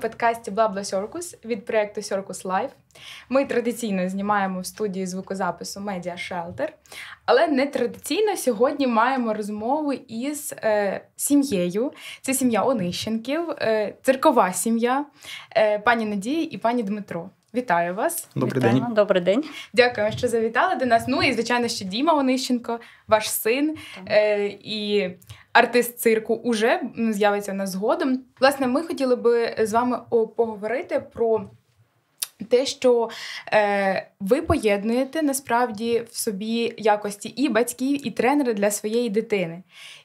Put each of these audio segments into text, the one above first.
подкасті Блабла Сьоркус від проєкту Сьоркус Лайф. Ми традиційно знімаємо в студії звукозапису Медіа Шелтер, але не традиційно сьогодні маємо розмову із е, сім'єю. Це сім'я Онищенків, е, циркова сім'я е, пані Надії і пані Дмитро. Вітаю вас. Добрий Вітаю. день. Добрий день. Дякуємо, що завітали до нас. Ну і звичайно, ще Діма Онищенко, ваш син. Е, І артист цирку уже з'явиться на згодом. Власне, ми хотіли би з вами поговорити про. Те, що е, ви поєднуєте насправді в собі якості і батьків, і тренера для своєї дитини.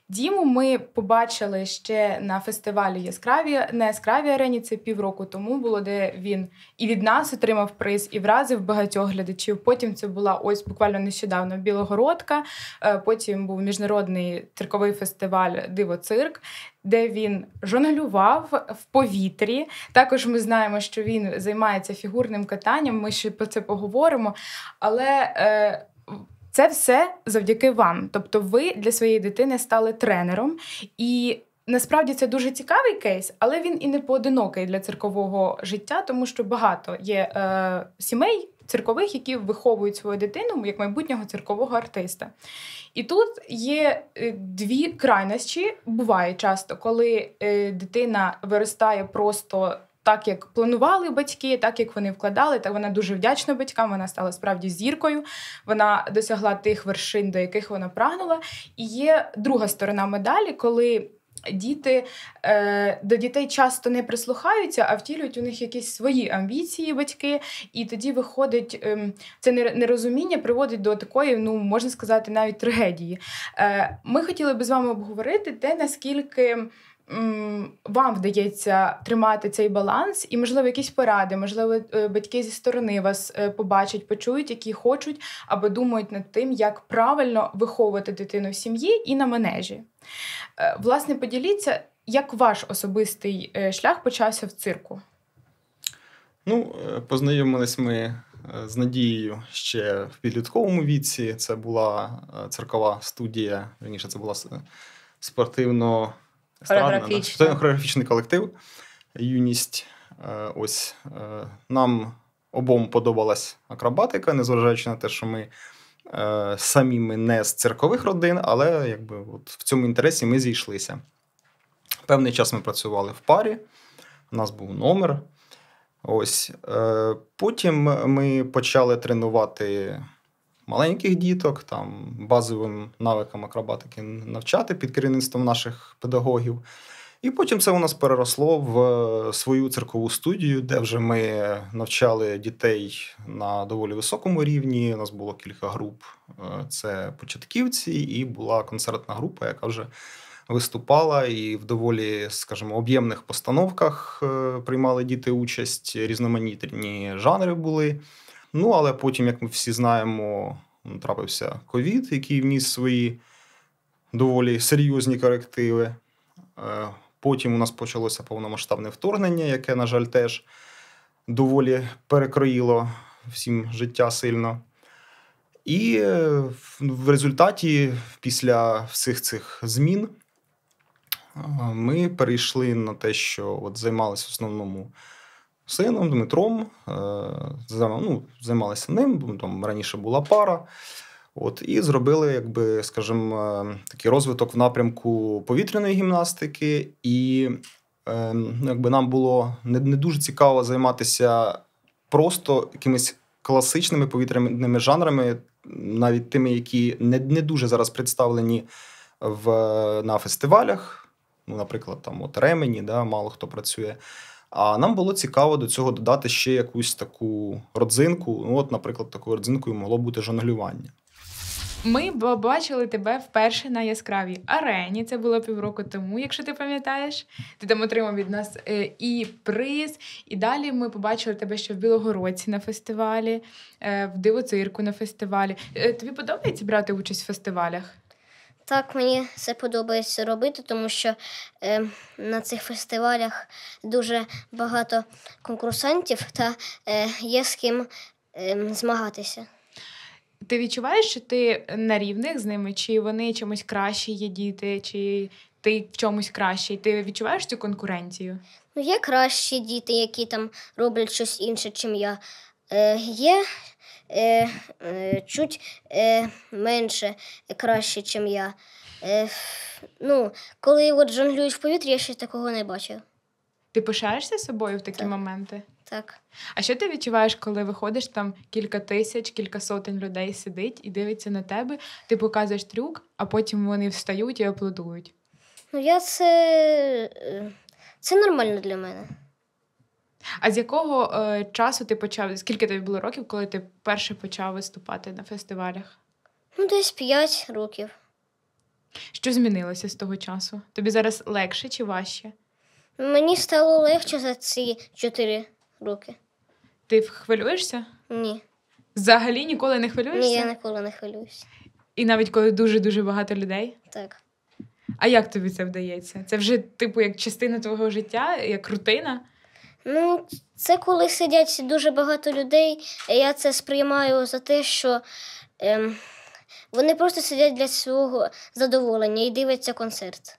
Діму ми побачили ще на фестивалі Яскраві на яскравій арені. Це півроку тому було, де він і від нас отримав приз, і вразив багатьох глядачів. Потім це була ось буквально нещодавно Білогородка. Е, потім був міжнародний цирковий фестиваль Диво цирк. Де він жонглював в повітрі. Також ми знаємо, що він займається фігурним катанням. Ми ще про це поговоримо. Але е, це все завдяки вам. Тобто, ви для своєї дитини стали тренером і. Насправді це дуже цікавий кейс, але він і не поодинокий для циркового життя, тому що багато є е, сімей циркових, які виховують свою дитину як майбутнього циркового артиста. І тут є е, дві крайності. Буває часто, коли е, дитина виростає просто так, як планували батьки, так як вони вкладали, та вона дуже вдячна батькам. Вона стала справді зіркою. Вона досягла тих вершин, до яких вона прагнула. І є друга сторона медалі, коли. Діти е, до дітей часто не прислухаються, а втілюють у них якісь свої амбіції, батьки, і тоді виходить ем, це нерозуміння приводить до такої, ну можна сказати, навіть трагедії. Е, ми хотіли би з вами обговорити те, наскільки вам вдається тримати цей баланс, і, можливо, якісь поради, можливо, е, батьки зі сторони вас е, побачать, почують, які хочуть або думають над тим, як правильно виховувати дитину в сім'ї і на манежі. Е, власне, поділіться, як ваш особистий шлях почався в цирку? Ну, познайомились ми з Надією ще в підлітковому віці. Це була циркова студія, раніше це була спортивно хореографічний. Це хореографічний колектив, юність. Е, ось е, нам обом подобалась акробатика, незважаючи на те, що ми е, самі ми не з циркових родин, але якби от в цьому інтересі ми зійшлися. Певний час ми працювали в парі, у нас був номер. Ось. Потім ми почали тренувати маленьких діток, там базовим навикам акробатики навчати під керівництвом наших педагогів. І потім це у нас переросло в е, свою циркову студію, де вже ми навчали дітей на доволі високому рівні. У нас було кілька груп. Е, це початківці, і була концертна група, яка вже виступала і в доволі, скажімо, об'ємних постановках е, приймали діти участь, різноманітні жанри були. Ну але потім, як ми всі знаємо, трапився ковід, який вніс свої доволі серйозні корективи. Е, потім у нас почалося повномасштабне вторгнення, яке, на жаль, теж доволі перекроїло всім життя сильно. І е, в результаті, після всіх цих змін, е, ми перейшли на те, що от займалися в основному сином Дмитром. Е, ну, Займалися ним, там раніше була пара. От, І зробили, якби, скажімо, е, такий розвиток в напрямку повітряної гімнастики, і ем, ну, якби нам було не, не дуже цікаво займатися просто якимись класичними повітряними жанрами, навіть тими, які не не дуже зараз представлені в, на фестивалях. Ну, Наприклад, там от ремені, да, мало хто працює. А нам було цікаво до цього додати ще якусь таку родзинку. Ну, от, наприклад, такою родзинкою могло бути жонглювання. Ми побачили тебе вперше на яскравій арені. Це було півроку тому, якщо ти пам'ятаєш. Ти там отримав від нас е, і приз. І далі ми побачили тебе ще в Білогородці на фестивалі, е, в дивоцирку на фестивалі. Е, тобі подобається брати участь в фестивалях? Так, мені це подобається робити, тому що е, на цих фестивалях дуже багато конкурсантів та е, є з ким е, змагатися. Ти відчуваєш, що ти на рівних з ними, чи вони чимось кращі є діти, чи ти в чомусь кращий? Ти відчуваєш цю конкуренцію? Ну, є кращі діти, які там роблять щось інше, чим я. Е, Є Е, е, чуть е, менше е, краще, ніж я. Е, ну, Коли от жонглюють в повітрі, я ще такого не бачив. Ти пишаєшся собою в такі так. моменти? Так. А що ти відчуваєш, коли виходиш там кілька тисяч, кілька сотень людей сидить і дивиться на тебе, ти показуєш трюк, а потім вони встають і аплодують? Ну, я це... Е, це нормально для мене. А з якого е, часу ти почав? Скільки тобі було років, коли ти перше почав виступати на фестивалях? Ну, десь 5 років. Що змінилося з того часу? Тобі зараз легше чи важче? Мені стало легше за ці 4 роки. Ти хвилюєшся? Ні. Взагалі ніколи не хвилюєшся? Ні, я ніколи не хвилююсь. І навіть коли дуже-дуже багато людей? Так. А як тобі це вдається? Це вже, типу, як частина твого життя, як рутина? Ну, це коли сидять дуже багато людей. Я це сприймаю за те, що ем, вони просто сидять для свого задоволення і дивляться концерт.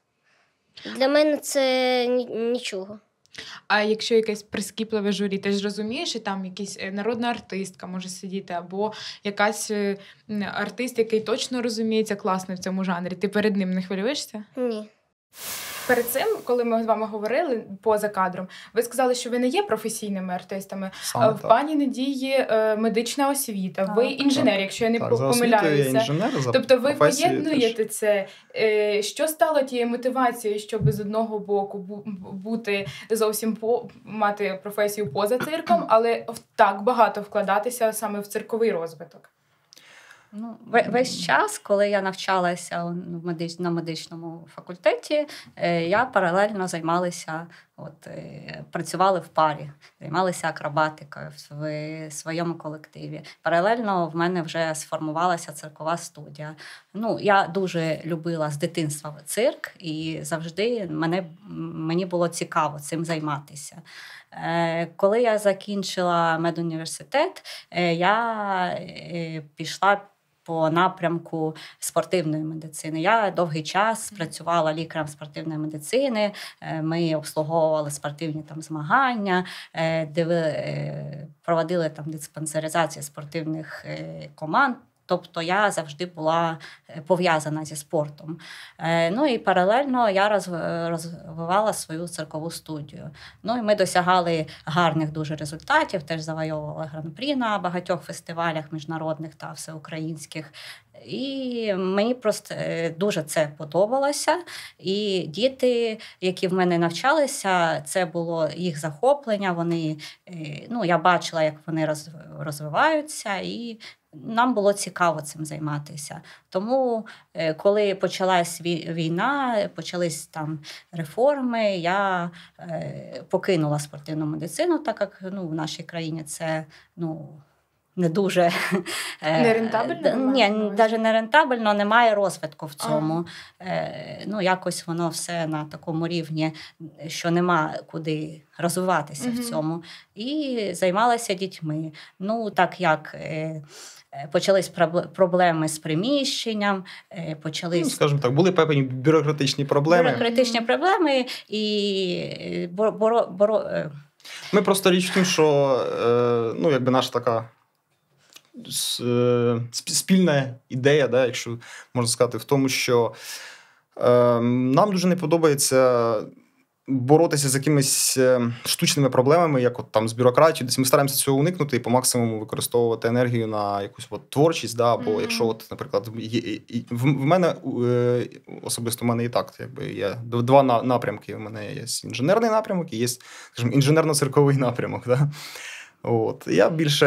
Для мене це нічого. А якщо якесь прискіпливе журі, ти ж розумієш, що там якась е, народна артистка може сидіти, або якась е, артист, який точно розуміється класно в цьому жанрі. Ти перед ним не хвилюєшся? Ні. Перед цим, коли ми з вами говорили поза кадром, ви сказали, що ви не є професійними артистами. Саме в так. пані Надії е, медична освіта. Так. Ви інженер, якщо я не так, помиляюся. За я інженер, за тобто ви поєднуєте теж. це. Е, що стало тією мотивацією, щоб з одного боку бути зовсім по мати професію поза цирком, але так багато вкладатися саме в цирковий розвиток? Ну, весь час, коли я навчалася ну, на медичному факультеті, е, я паралельно займалася, от е, працювали в парі, займалася акробатикою в своєму колективі. Паралельно в мене вже сформувалася циркова студія. Ну, Я дуже любила з дитинства цирк, і завжди мене, мені було цікаво цим займатися. Е, коли я закінчила медуніверситет, я пішла по напрямку спортивної медицини. Я довгий час працювала лікарем спортивної медицини. Е, ми обслуговували спортивні там змагання, е, е, проводили там диспансеризацію спортивних команд. Тобто я завжди була е, пов'язана зі спортом. Е, ну і паралельно я е, розвивала свою циркову студію. Ну і ми досягали гарних дуже результатів. Теж завойовувала гран-прі на багатьох фестивалях міжнародних та всеукраїнських. І мені просто дуже це подобалося. І діти, які в мене навчалися, це було їх захоплення. Вони ну я бачила, як вони розвиваються, і нам було цікаво цим займатися. Тому, е, коли почалась війна, почались там реформи, я е, покинула спортивну медицину, так як ну, в нашій країні це ну. Не дуже е, нерентабельно? Ні, навіть не рентабельно, немає розвитку в цьому. Ага. Ну, якось воно все на такому рівні, що нема куди розвиватися угу. в цьому. І займалася дітьми. Ну, так як Е, почались проблеми з приміщенням, е, почались, ну, скажімо так, були певні бюрократичні проблеми. Бюрократичні проблеми і е, боро, боро... ми просто річ в тім, що ну, якби наша така спільна ідея, да, якщо можна сказати, в тому, що ем, нам дуже не подобається боротися з якимись е, штучними проблемами, як от там з бюрократією, десь ми стараємося цього уникнути і по максимуму використовувати енергію на якусь от творчість. Да, Або mm-hmm. якщо, от, наприклад, є, в, в мене е, особисто в мене і так, якби є два напрямки. У мене є інженерний напрямок і є, скажімо, інженерно-цирковий напрямок. Да? От я більше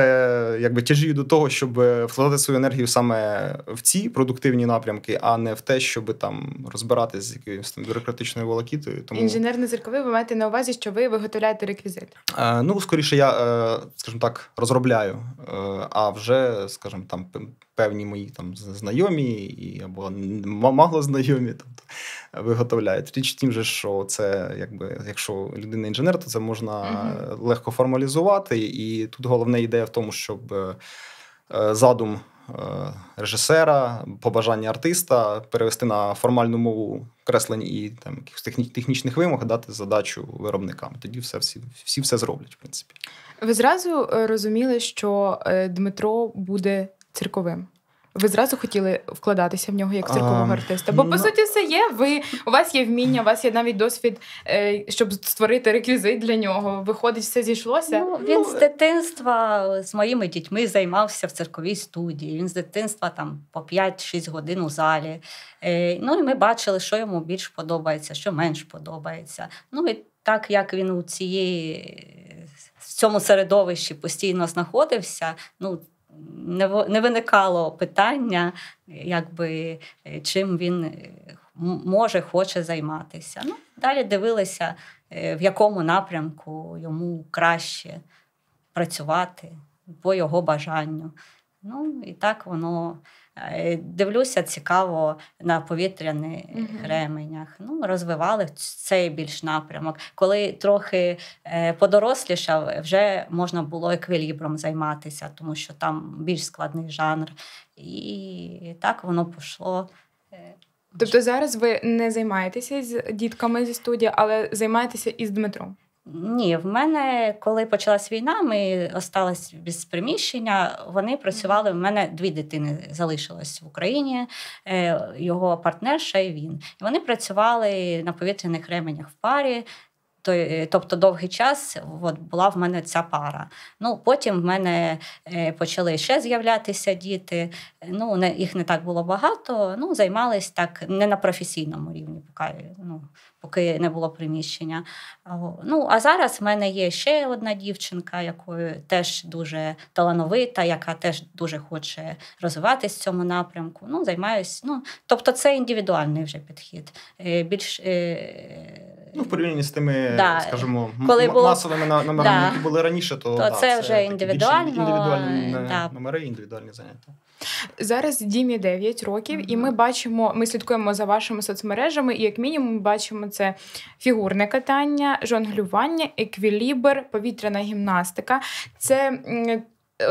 якби тяжію до того, щоб вкладати свою енергію саме в ці продуктивні напрямки, а не в те, щоб там розбиратися з якоюсь там бюрократичною волокітою. Тому інженерно зірковий ви маєте на увазі, що ви виготовляєте реквізит? Е, ну скоріше, я е, скажімо так розробляю, е, а вже скажімо там певні мої там знайомі і або мало знайомі тобто, е, виготовляють. Річ в тім, же, що це якби якщо людина інженер, то це можна mm-hmm. легко формалізувати. І тут головна ідея в тому, щоб е, е, задум. Режисера, побажання артиста перевести на формальну мову креслень і там якихось технічних вимог, дати задачу виробникам. Тоді все всі всі все зроблять. В принципі, ви зразу розуміли, що Дмитро буде цирковим? Ви зразу хотіли вкладатися в нього як циркового артиста? Бо по ну, суті все є. Ви у вас є вміння, у вас є навіть досвід, е, щоб створити реквізит для нього. Виходить, все зійшлося. Ну, Він ну, з дитинства з моїми дітьми займався в цирковій студії. Він з дитинства там по 5-6 годин у залі. Е, ну і ми бачили, що йому більш подобається, що менш подобається. Ну і так як він у цієї в цьому середовищі постійно знаходився, ну не виникало питання, якби е, чим він е, може хоче займатися. Ну, Далі дивилися, е, в якому напрямку йому краще працювати по його бажанню. Ну і так воно. Е, дивлюся цікаво на повітряних uh-huh. ременях. Ну, розвивали цей більш напрямок. Коли трохи е, подорослішав, вже можна було еквілібром займатися, тому що там більш складний жанр. І так воно пішло. Е, тобто зараз ви не займаєтеся з дітками зі студії, але займаєтеся із Дмитром? Ні, в мене, коли почалась війна, ми остались без приміщення. Вони працювали. в мене дві дитини залишилось в Україні, е, його партнерша і він. І Вони працювали на повітряних ременях в парі. Е, тобто довгий час от, була в мене ця пара. Ну, Потім в мене е, почали ще з'являтися діти. Ну, Їх не так було багато, ну, займались так не на професійному рівні, поки ну, поки не було приміщення. Ну, А зараз в мене є ще одна дівчинка, якою теж дуже талановита, яка теж дуже хоче розвиватись в цьому напрямку. Ну, займаюсь, ну, Тобто це індивідуальний вже підхід. Е, більш Ну, в порівнянні з тими, да. скажімо, коли м- було... масовими номерами, да. які були раніше, то, то да, це вже це індивідуально. індивідуальні да. Е, номери, індивідуальні заняття. Зараз Дімі 9 років, mm-hmm. і ми бачимо, ми слідкуємо за вашими соцмережами, і як мінімум бачимо це фігурне катання, жонглювання, еквілібр, повітряна гімнастика. Це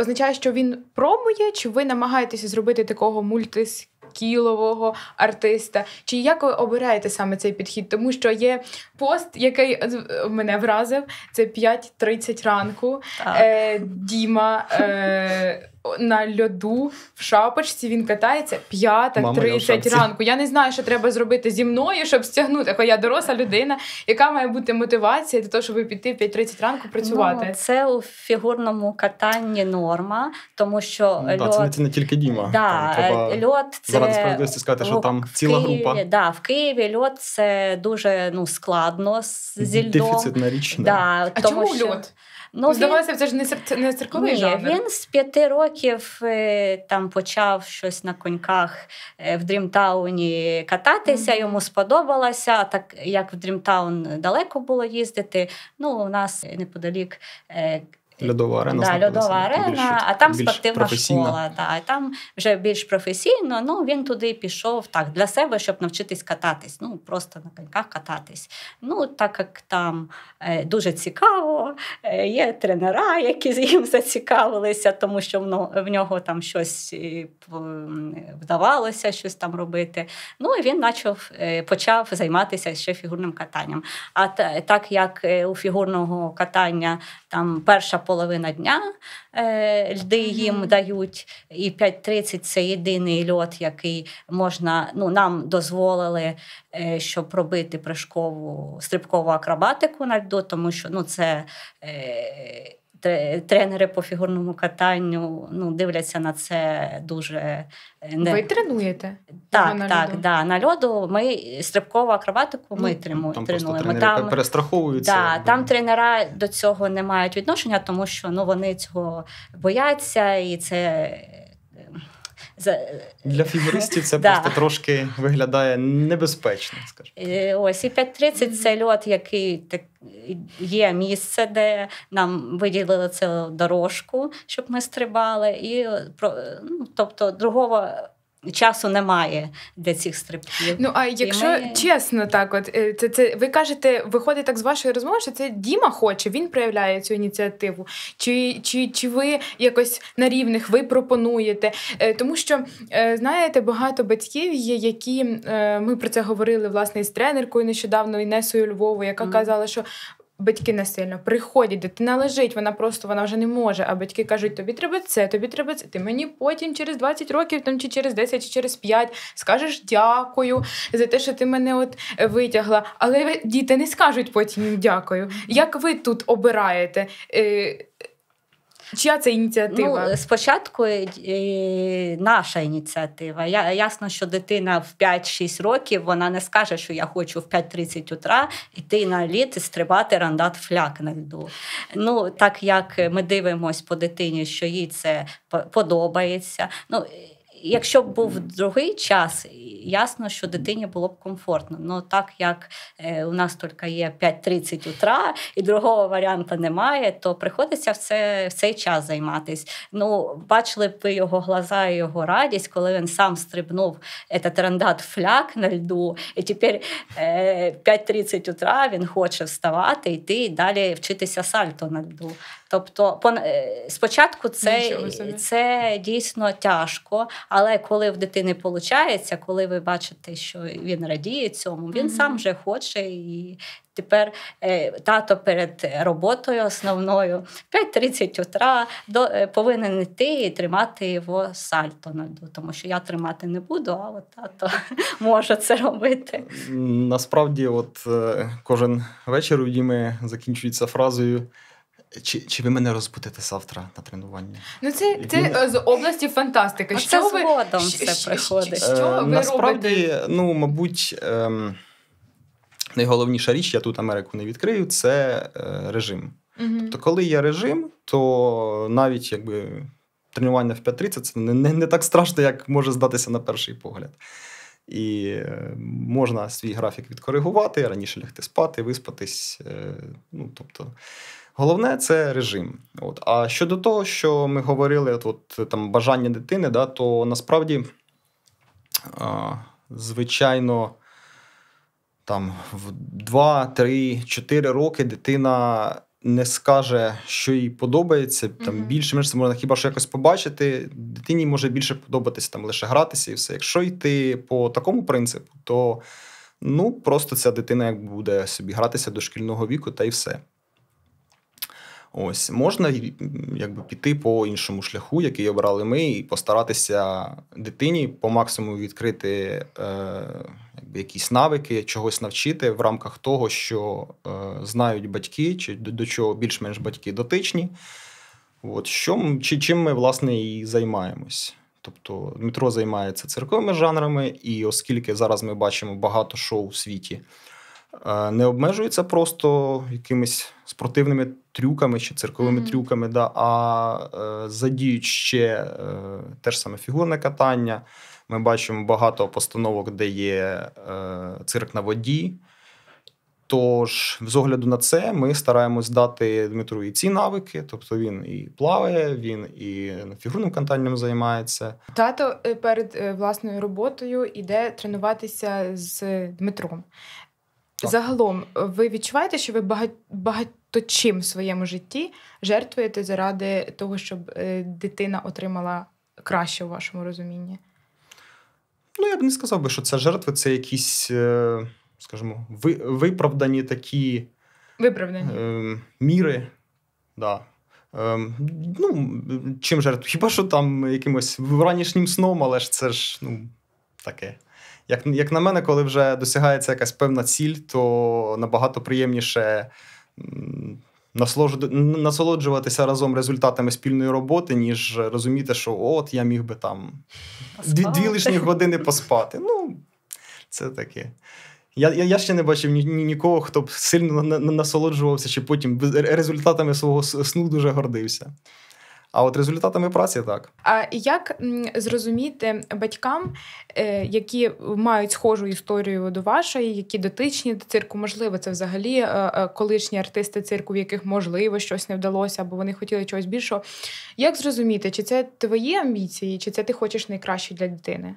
означає, що він пробує, чи ви намагаєтеся зробити такого мультис? Кілового артиста? Чи як ви обираєте саме цей підхід? Тому що є пост, який е, мене вразив, це 5.30 ранку. Так. Е, Діма. Е, на льоду в шапочці він катається п'ята тридцять ранку. Я не знаю, що треба зробити зі мною, щоб стягнути. Хоч я доросла людина, яка має бути мотивація для того, щоб піти п'ять тридцять ранку працювати. Ну, це у фігурному катанні норма, тому що ну, льот... Це, це не тільки Діма. Да, там, е, льот це... Заради справедливості сказати, що там ціла Києві, група. Да, в Києві льот це дуже ну, складно з, льдом. Дефіцитна річ. Да, а тому, чому що... льот? Ну, ну Здавалося, він... це ж не цир... не цирковий Ні, жанр. Він з п'яти років е, там почав щось на коньках е, в Дрімтауні кататися, mm-hmm. йому сподобалося. Так як в Дрімтаун далеко було їздити. Ну, у нас неподалік е, Льодова арена. Да, Льодова арена, більш, а там спортивна школа. Да, і Там вже більш професійно. Ну він туди пішов так для себе, щоб навчитись кататись. Ну просто на коньках кататись. Ну так як там е, дуже цікаво, е, є тренера, які їм зацікавилися, тому що в, ну, в нього там щось е, вдавалося, щось там робити. Ну і він почав е, почав займатися ще фігурним катанням. А та, так як е, у фігурного катання там перша половина дня е, льди їм дають, і 5.30 це єдиний льот, який можна ну, нам дозволили, е, щоб робити прыжкову стрибкову акробатику на льду, тому що ну, це е, тренери по фігурному катанню ну, дивляться на це дуже е, не... Ви тренуєте? Так, на так, льоду? Да, на льоду ми стрибкову акробатику ми ну, тренуємо. Там тренуємо. Там, перестраховуються. Да, бо... Там тренера до цього не мають відношення, тому що ну, вони цього бояться і це для е, фігуристів це просто трошки виглядає небезпечно. скажімо. Е, ось і 5.30 це льот, який так є місце, де нам виділили цю дорожку, щоб ми стрибали, і е, ну, тобто другого. Часу немає для цих стрибків. Ну а якщо ми... чесно, так от е, це це ви кажете, виходить так з вашої розмови, що це Діма хоче, він проявляє цю ініціативу. Чи чи, чи ви якось на рівних ви пропонуєте? Е, тому що е, знаєте, багато батьків є, які ми про це говорили власне з тренеркою нещодавно Інесою Львову, яка mm. казала, що Батьки насильно приходять, дитина лежить, вона просто вона вже не може. А батьки кажуть, тобі треба це, тобі треба це. Ти мені потім через 20 років, там чи через 10, чи через 5 скажеш дякую за те, що ти мене от витягла. Але діти не скажуть потім дякую. Як ви тут обираєте? Е, Чия це ініціатива? Ну, Спочатку е, е, наша ініціатива. Я ясно, що дитина в 5-6 років вона не скаже, що я хочу в 5.30 утра йти на лід і стрибати рандат фляк на льду. Ну, так як ми дивимося по дитині, що їй це подобається. Ну, Якщо б був другий час, ясно, що дитині було б комфортно. Ну так як е, у нас тільки є 5.30 утра і другого варіанта немає, то приходиться в, в цей час займатися. Ну, бачили б його глаза і його радість, коли він сам стрибнув этот рандат фляк на льду, і тепер 5.30 е, утра він хоче вставати, йти і далі вчитися сальто на льду. Тобто, е, спочатку це це дійсно тяжко, але коли в дитини виходить, коли ви бачите, що він радіє цьому, він mm-hmm. сам вже хоче і. Тепер е, тато перед роботою основною 5.30 утра до, е, повинен йти і тримати його сальто на льду, тому що я тримати не буду, а от тато може це робити. Насправді, от кожен вечір у Діми закінчується фразою чи чи ви мене розбудите завтра на тренування? Ну це це Він... Е, з області фантастика. А що це ви... згодом щ- все приходить. що ви е, Насправді, робите? ну мабуть, ем, найголовніша річ, я тут Америку не відкрию, це е, режим. Угу. Тобто, коли є режим, то навіть якби тренування в 5.30 це не, не, не так страшно, як може здатися на перший погляд. І е, можна свій графік відкоригувати, раніше лягти спати, виспатись. Ну, тобто, Головне це режим. От. А щодо того, що ми говорили, от, там бажання дитини, да, то насправді, а, звичайно, там в 2, 3, 4 роки дитина не скаже, що їй подобається. Там mm-hmm. більше менше можна хіба що якось побачити. Дитині може більше подобатися там лише гратися і все. Якщо йти по такому принципу, то ну просто ця дитина як буде собі гратися до шкільного віку та й все. Ось можна якби піти по іншому шляху, який обрали ми, і постаратися дитині по максимуму відкрити е, якби якісь навики, чогось навчити в рамках того, що е, знають батьки, чи до, до чого більш-менш батьки дотичні. От що чи чим ми власне і займаємось. Тобто Дмитро займається церковними жанрами, і оскільки зараз ми бачимо багато шоу у світі, е, не обмежується просто якимись спортивними трюками чи цирковими mm-hmm. трюками, да, а е, задіють ще е, те ж саме фігурне катання. Ми бачимо багато постановок, де є е, цирк на воді. Тож, з огляду на це, ми стараємось дати Дмитру і ці навики. Тобто він і плаває, він і фігурним катанням займається. Тато е, перед е, власною роботою іде тренуватися з Дмитром. Загалом, е, ви відчуваєте, що ви багать, багато чим в своєму житті жертвуєте заради того, щоб е, дитина отримала краще у вашому розумінні? Ну, я б не сказав би, що це жертви, це якісь, е, скажімо, виправдані такі виправдані. Е, міри. Да. Е, ну, Чим жертву? Хіба що там якимось вранішнім сном, але ж це ж ну, таке як як на мене, коли вже досягається якась певна ціль, то набагато приємніше насолоджуватися разом результатами спільної роботи, ніж розуміти, що от я міг би там дві, дві лишні години поспати. Ну, це таке. Я я, ще не бачив ні, ні нікого, хто б сильно насолоджувався, чи потім результатами свого сну дуже гордився. А от результатами праці так. А як зрозуміти батькам, е, які мають схожу історію до вашої, які дотичні до цирку, можливо, це взагалі е, е, колишні артисти цирку, в яких можливо щось не вдалося, або вони хотіли чогось більшого? Як зрозуміти, чи це твої амбіції, чи це ти хочеш найкраще для дитини?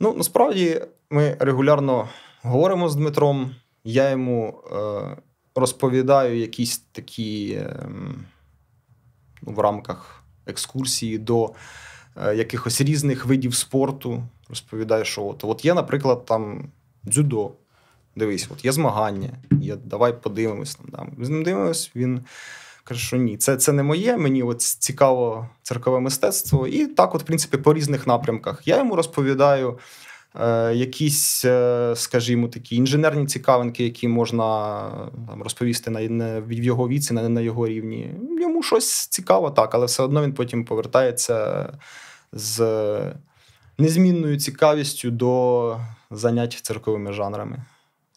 Ну насправді ми регулярно говоримо з Дмитром. Я йому е, розповідаю якісь такі. Е, в рамках екскурсії до е, якихось різних видів спорту. розповідає, що от От є, наприклад, там дзюдо. Дивись, от є змагання, є, давай подивимось там. Да. Ми з ним дивимось, він каже, що ні, це це не моє. Мені от цікаво церкове мистецтво. І так, от, в принципі, по різних напрямках. Я йому розповідаю Е, якісь, е, скажімо, такі інженерні цікавинки, які можна там розповісти на в його віці, на, на його рівні. Йому щось цікаво, так, але все одно він потім повертається з незмінною цікавістю до занять церковими жанрами.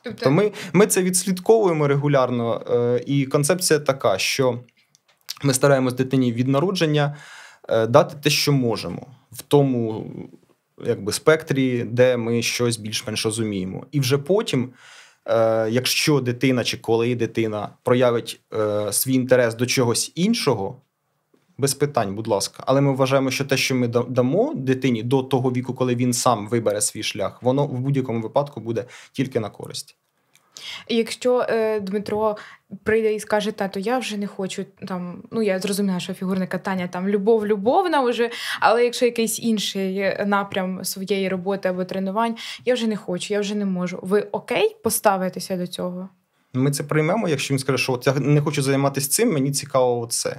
Тобто, ми, ми це відслідковуємо регулярно, е, і концепція така, що ми стараємось дитині від народження дати те, що можемо в тому якби спектрі, де ми щось більш-менш розуміємо. І вже потім, е, якщо дитина чи коли дитина проявить е, свій інтерес до чогось іншого, без питань, будь ласка, але ми вважаємо, що те, що ми дамо дитині до того віку, коли він сам вибере свій шлях, воно в будь-якому випадку буде тільки на користь. Якщо е, Дмитро прийде і скаже, тато, я вже не хочу там. Ну я зрозуміла, що фігурне катання там любов, любовна вже, але якщо якийсь інший напрям своєї роботи або тренувань, я вже не хочу, я вже не можу. Ви окей поставитеся до цього? Ми це приймемо, якщо він скаже, що от я не хочу займатися цим, мені цікаво це.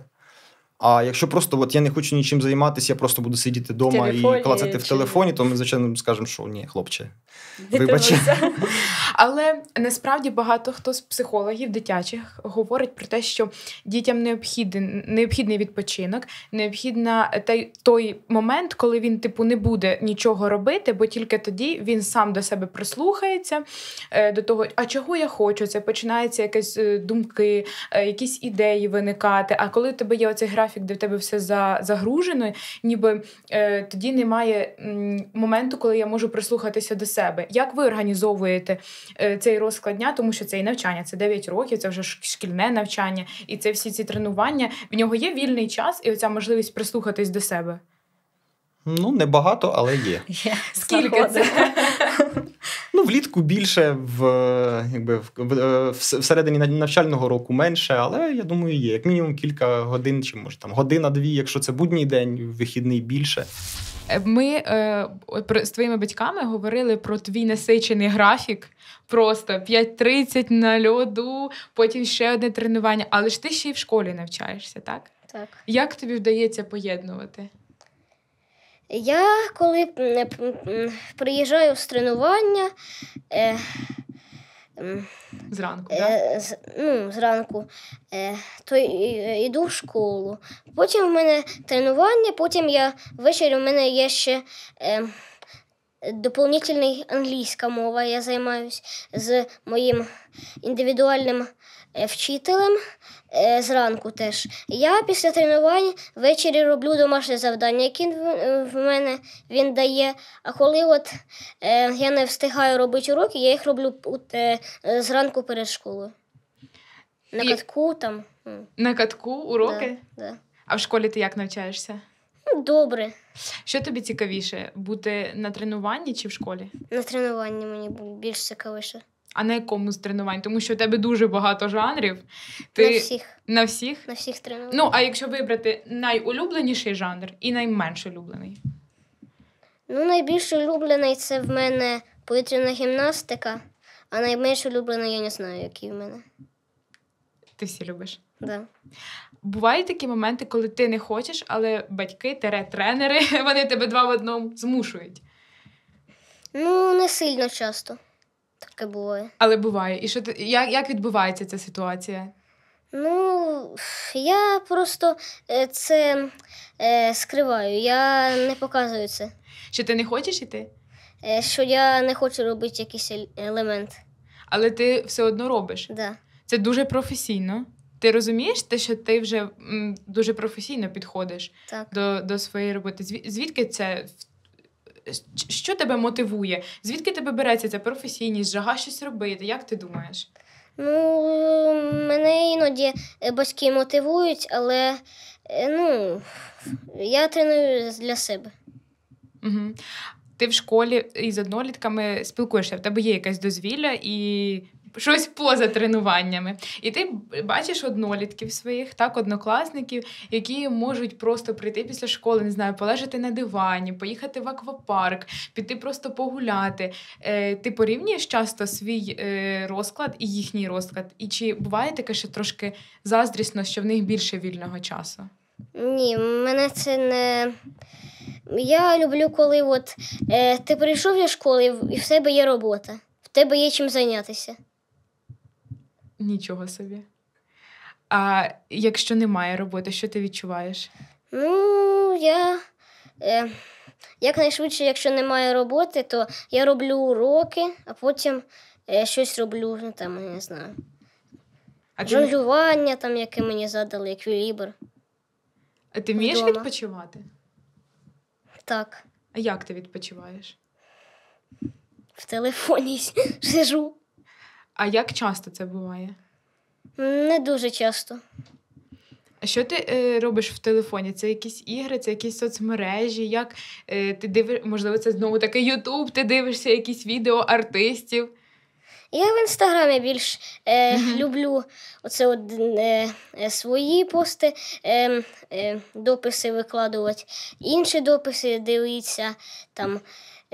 А якщо просто от я не хочу нічим займатися, я просто буду сидіти вдома і клацати чи... в телефоні, то ми звичайно скажемо, що ні, хлопче, вибач. Але насправді багато хто з психологів дитячих говорить про те, що дітям необхідний необхідний відпочинок, необхідна той момент, коли він типу не буде нічого робити, бо тільки тоді він сам до себе прислухається е, до того, а чого я хочу. Це починається якісь е, думки, е, якісь ідеї виникати. А коли в тебе є оцей графік, де в тебе все загружено, ніби тоді немає моменту, коли я можу прислухатися до себе. Як ви організовуєте Е, цей розклад дня, тому що це і навчання, це 9 років, це вже шкільне навчання, і це всі ці тренування. В нього є вільний час і оця можливість прислухатись до себе. Ну, небагато, але є. Yeah, Скільки це? Ну, влітку більше, в якби в, е, всередині навчального року менше, але я думаю, є як мінімум кілька годин, чи може там година-дві, якщо це будній день, вихідний більше. Ми е, з твоїми батьками говорили про твій насичений графік Просто 5.30 на льоду, потім ще одне тренування. Але ж ти ще й в школі навчаєшся, так? Так. Як тобі вдається поєднувати? Я коли приїжджаю з тренування. Е... Зранку, е, з, ну, зранку, е, то е, йду в школу. Потім в мене тренування, потім я ввечері в мене є ще е, доповнительний англійська мова. Я займаюся з моїм індивідуальним е, вчителем е, зранку теж. Я після тренувань ввечері роблю домашнє завдання, яке е, в мене він дає. А коли от я не встигаю робити уроки, я їх роблю зранку перед школою. На катку там. На катку уроки? Да, да. А в школі ти як навчаєшся? добре. Що тобі цікавіше, бути на тренуванні чи в школі? На тренуванні мені було більш цікавіше. А на якому з тренувань? Тому що у тебе дуже багато жанрів. Ти... На всіх. На всіх? На всіх тренувань. Ну, а якщо вибрати найулюбленіший жанр і найменш улюблений? Ну, найбільш улюблений це в мене повітряна гімнастика, а найменш улюблений я не знаю, який в мене. Ти всі любиш? Так. Да бувають такі моменти, коли ти не хочеш, але батьки, тере тренери, вони тебе два в одному змушують. Ну, не сильно часто. Таке буває. Але буває. І що ти як, як відбувається ця ситуація? Ну, я просто е, це е, скриваю, я не показую це. Що ти не хочеш іти? Е, що я не хочу робити якийсь елемент. Але ти все одно робиш. Да. Це дуже професійно ти розумієш те, що ти вже дуже професійно підходиш так. до до своєї роботи. Звідки це що тебе мотивує? Звідки тебе береться ця професійність, жага щось робити? Як ти думаєш? Ну, мене іноді е, батьки мотивують, але е, ну, я треную для себе. Угу. Ти в школі із однолітками спілкуєшся, в тебе є якесь дозвілля, і щось поза тренуваннями. І ти бачиш однолітків своїх, так, однокласників, які можуть просто прийти після школи, не знаю, полежати на дивані, поїхати в аквапарк, піти просто погуляти. Е, Ти порівнюєш часто свій е, розклад і їхній розклад? І чи буває таке, що трошки заздрісно, що в них більше вільного часу? Ні, мене це не. Я люблю, коли от е, ти прийшов до школи і в тебе є робота, в тебе є чим зайнятися. Нічого собі. А якщо немає роботи, що ти відчуваєш? Ну, я е, якнайшвидше, якщо немає роботи, то я роблю уроки, а потім е, щось роблю, ну, там, не знаю. А ти- там, яке мені задали, еквілібр. А ти вмієш Вдома. відпочивати? Так, А як ти відпочиваєш? в телефоні сижу. А як часто це буває? Не дуже часто. А що ти е, робиш в телефоні? Це якісь ігри, це якісь соцмережі? Як е, ти дивиш, можливо, це знову таке Ютуб, ти дивишся якісь відео артистів? Я в інстаграмі більш е, mm-hmm. люблю оце от, е, е свої пости, е, е, дописи викладувати, інші дописи дивитися там.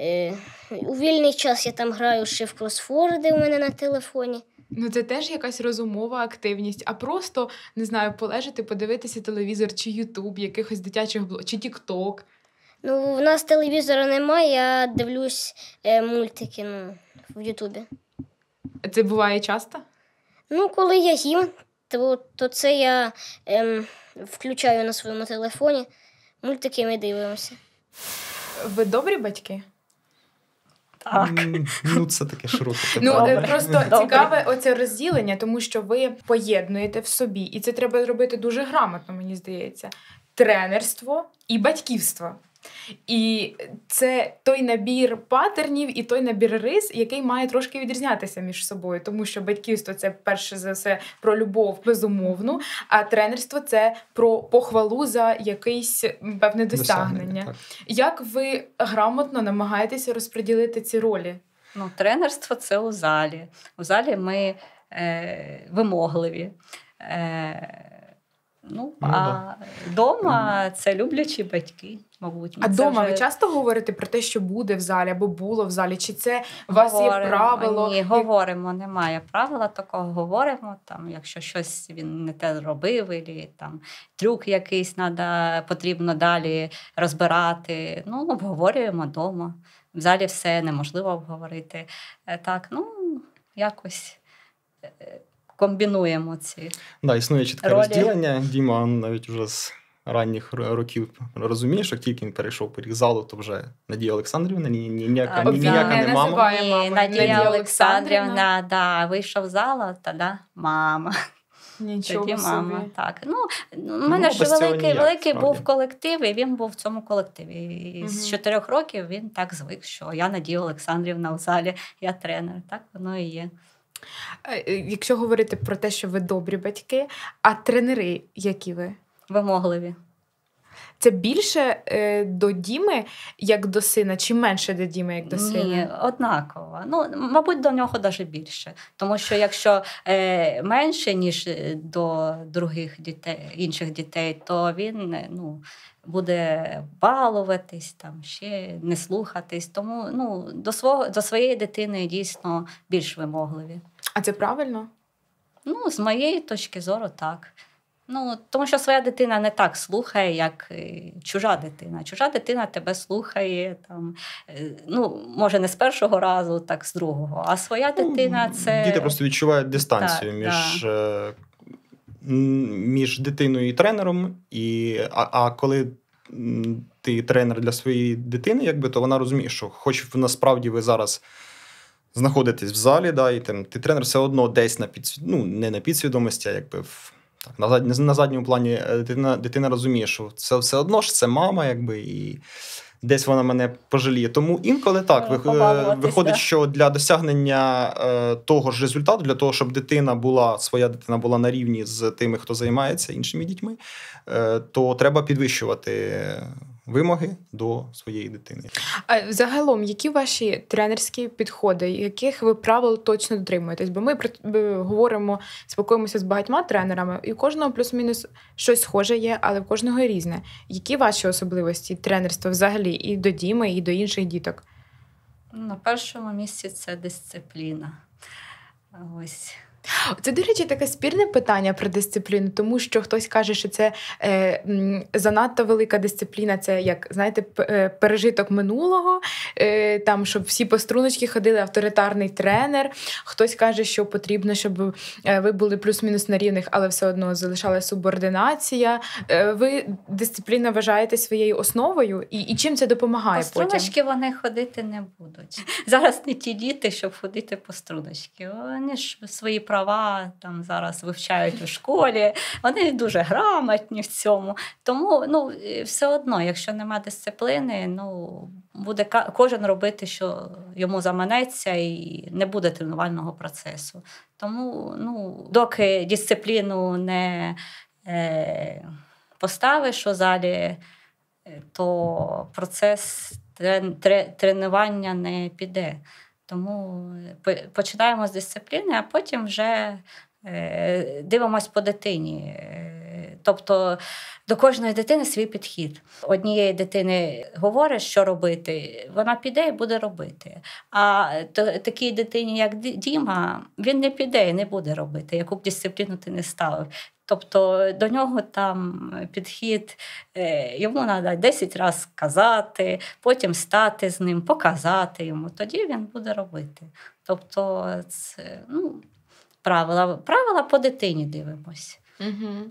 Е, у вільний час я там граю ще в кросфорди у мене на телефоні. Ну, це теж якась розумова активність, а просто не знаю, полежати, подивитися телевізор чи Ютуб, якихось дитячих блог, чи Тікток. Ну, в нас телевізора немає, я дивлюсь е, мультики ну, в Ютубі. А Це буває часто? Ну, коли я їм, то то це я е, включаю на своєму телефоні, мультики ми дивимося. Ви добрі батьки? Так. Ну, це таке широке Ну, е, просто цікаве оце розділення, тому що ви поєднуєте в собі, і це треба зробити дуже грамотно, мені здається. Тренерство і батьківство. І це той набір патернів і той набір рис, який має трошки відрізнятися між собою, тому що батьківство це перше за все про любов безумовну, а тренерство це про похвалу за якесь певне досягнення. досягнення Як ви грамотно намагаєтеся розподілити ці ролі? Ну, Тренерство це у залі. У залі ми е, вимогливі. Е, Ну, ну а вдома да. це люблячі батьки, мабуть. а вдома вже... ви часто говорите про те, що буде в залі або було в залі? Чи це у вас є правило? Ні, говоримо, немає правила такого. Говоримо там, якщо щось він не те зробив, і там трюк якийсь надо, потрібно далі розбирати. Ну, обговорюємо вдома. В залі все неможливо обговорити. Е, так, ну якось. Е, комбінуємо ці. Да, існує чітке ролі. розділення. Діма навіть вже з ранніх років розуміє, що тільки він перейшов поріг залу, то вже Надія Олександрівна ні, ні, ніяка, а, ні, ніяка не, не мама. Ні, Надія, Надія Олександрівна, да, вийшов з залу, та да, мама. Нічого Тоді мама. Собі. Так. Ну, У ну, ну, мене ну, ж великий ніяк, великий був колектив, і він був в цьому колективі. І угу. З чотирьох років він так звик, що я Надія Олександрівна в залі, я тренер. Так воно і є. Е, е, якщо говорити про те, що ви добрі батьки, а тренери, які ви? Вимогливі. Це більше е, до Діми як до сина, чи менше до Діми як до сина? Ні, однаково. Ну, мабуть, до нього навіть більше. Тому що якщо е, менше, ніж е, до других дітей, інших дітей, то він ну, буде балуватись, там, ще не слухатись. Тому ну, до свого, до своєї дитини дійсно більш вимогливі. А це правильно? Ну, з моєї точки зору, так. Ну, Тому що своя дитина не так слухає, як е, чужа дитина. Чужа дитина тебе слухає, там, е, ну, може, не з першого разу, так з другого. А своя ну, дитина це. Діти просто відчувають дистанцію так, між так. Е, між дитиною і тренером. І, А, а коли ти тренер для своєї дитини, якби, то вона розуміє, що хоч насправді ви зараз знаходитись в залі, да, і там ти тренер все одно десь на під, ну, не на підсвідомості, а якби в. Так, на зад, на задньому плані е, дитина дитина розуміє, що це все одно ж це мама, якби і десь вона мене пожаліє. Тому інколи так е, вих, е, виходить, що для досягнення е, того ж результату, для того, щоб дитина була своя дитина була на рівні з тими, хто займається іншими дітьми, е, то треба підвищувати вимоги до своєї дитини. А загалом, які ваші тренерські підходи, яких ви правил точно дотримуєтесь? Бо ми говоримо, спілкуємося з багатьма тренерами, і у кожного плюс-мінус щось схоже є, але в кожного різне. Які ваші особливості тренерства взагалі і до діми, і до інших діток? На першому місці це дисципліна. Ось це, до речі, таке спірне питання про дисципліну, тому що хтось каже, що це е, занадто велика дисципліна, це як знаєте, е, пережиток минулого, е, там щоб всі по струночки ходили, авторитарний тренер. Хтось каже, що потрібно, щоб е, ви були плюс-мінус на рівних, але все одно залишалася субординація. Е, ви дисципліна вважаєте своєю основою, і і чим це допомагає? По струночки потім? вони ходити не будуть. Зараз не ті діти, щоб ходити по струночки. Вони ж свої права права там зараз вивчають у школі. Вони дуже грамотні в цьому. Тому ну все одно, якщо нема дисципліни, ну буде кожен робити, що йому заманеться, і не буде тренувального процесу. Тому ну, доки дисципліну не е, поставиш у залі, е, то процес тренування не піде. Тому е, починаємо з дисципліни, а потім вже е, дивимось по дитині. Е, тобто до кожної дитини свій підхід. Однієї дитини говорить, що робити, вона піде і буде робити. А такій дитині, як Діма, він не піде і не буде робити, яку б дисципліну ти не ставив. Тобто до нього там підхід, е, йому треба 10 разів сказати, потім стати з ним, показати йому, тоді він буде робити. Тобто, це ну, правила правила по дитині дивимось. Угу.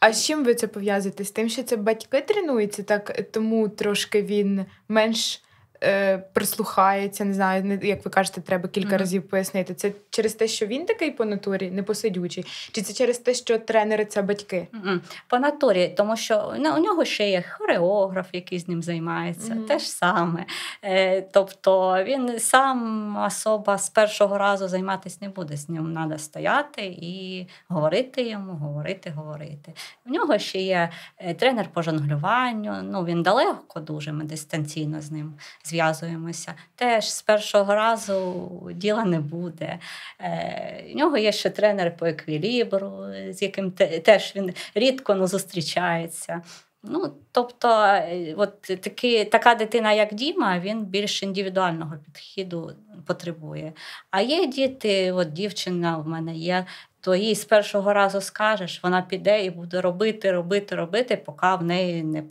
А з чим ви це пов'язуєте? З тим, що це батьки тренуються, так тому трошки він менш е, прислухається, не знаю, як ви кажете, треба кілька mm-hmm. разів пояснити. Це через те, що він такий по натурі, не посидючий, чи це через те, що тренери це батьки? Mm-hmm. По натурі, тому що ну, у нього ще є хореограф, який з ним займається, mm-hmm. те ж саме. Е, Тобто він сам особа з першого разу займатися не буде. З ним треба стояти і говорити йому, говорити, говорити. У нього ще є е, тренер по жонглюванню. Ну він далеко дуже. Ми дистанційно з ним зв'язуємося. Теж з першого разу діла не буде. У е, нього є ще тренер по еквілібру, з яким теж він рідко ну, зустрічається. Ну, Тобто, е, от такі, така дитина, як Діма, він більш індивідуального підходу потребує. А є діти, от дівчина в мене є, то їй з першого разу скажеш, вона піде і буде робити, робити, робити, поки в неї не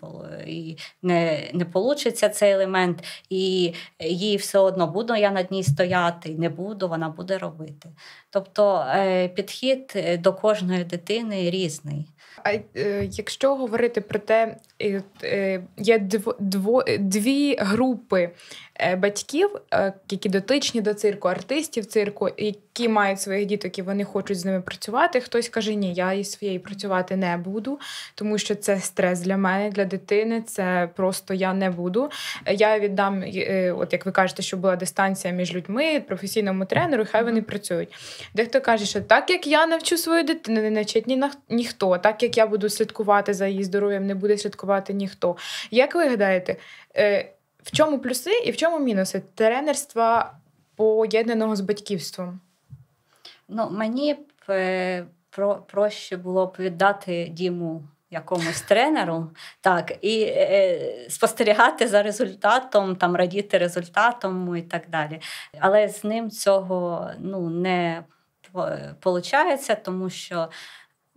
і не, не получиться цей елемент, і їй все одно буду я на дні стояти, не буду, вона буде робити. Тобто е, підхід е, до кожної дитини різний. А е, якщо говорити про те, є дво, дво, дві групи Е, батьків, е, які дотичні до цирку, артистів цирку, які мають своїх діток і вони хочуть з ними працювати. Хтось каже, ні, я із своєю працювати не буду, тому що це стрес для мене, для дитини. Це просто я не буду. Я віддам, е, от як ви кажете, що була дистанція між людьми, професійному тренеру, хай вони працюють. Дехто каже, що так як я навчу свою дитину, не навчить ні ніхто, так як я буду слідкувати за її здоров'ям, не буде слідкувати ніхто. Як ви гадаєте? в чому плюси і в чому мінуси тренерства поєднаного з батьківством? Ну, мені б е, про, проще було б віддати діму. Якомусь тренеру, так, і е, е, спостерігати за результатом, там радіти результатом і так далі. Але з ним цього ну, не виходить, е, тому що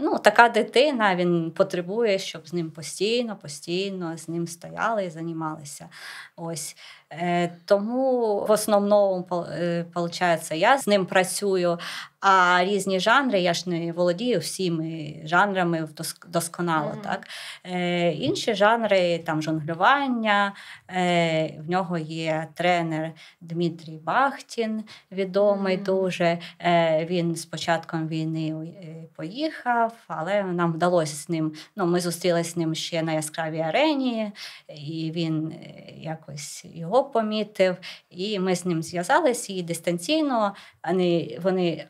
ну, така дитина він потребує, щоб з ним постійно, постійно з ним стояли і займалися. Ось Е, тому в основному виходить, е, я з ним працюю, а різні жанри я ж не володію всіми жанрами досконало. mm Так? Е, інші жанри там жонглювання, в нього є тренер Дмитрій Бахтін, відомий mm дуже. Він з початком війни поїхав, але нам вдалося з ним. Ну, Ми зустрілися з ним ще на яскравій арені, і він якось його помітив, і ми з ним зв'язалися і дистанційно. Вони вони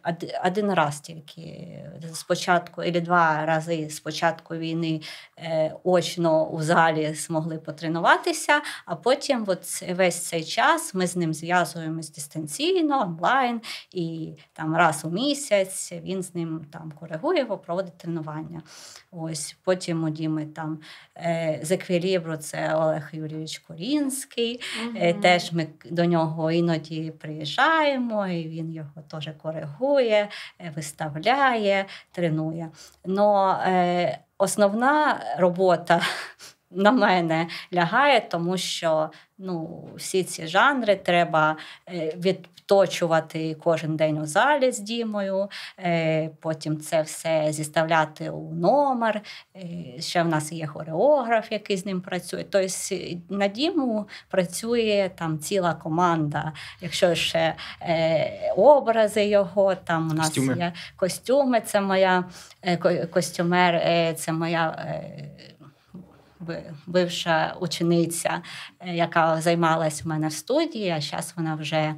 один раз тільки спочатку, або два рази з початку війни е, очно у залі змогли потренуватися. А потім, от весь цей час, ми з ним зв'язуємось дистанційно, онлайн, і там раз у місяць він з ним там коригує проводить тренування. Ось потім у Діми там е, з еквілібру це Олег Юрійович Корінський. Угу. Mm-hmm. Теж ми до нього іноді приїжджаємо, і він його теж коригує, е, виставляє, тренує. Но е, основна робота на мене лягає, тому що ну, всі ці жанри треба е, відточувати кожен день у залі з Дімою, е, потім це все зіставляти у номер. Е, ще в нас є хореограф, який з ним працює. Тобто на Діму працює там ціла команда. Якщо ще образи його, там у нас костюми. є костюми, це моя костюмер, це моя бивша учениця, е, яка займалась у мене в студії, а зараз вона вже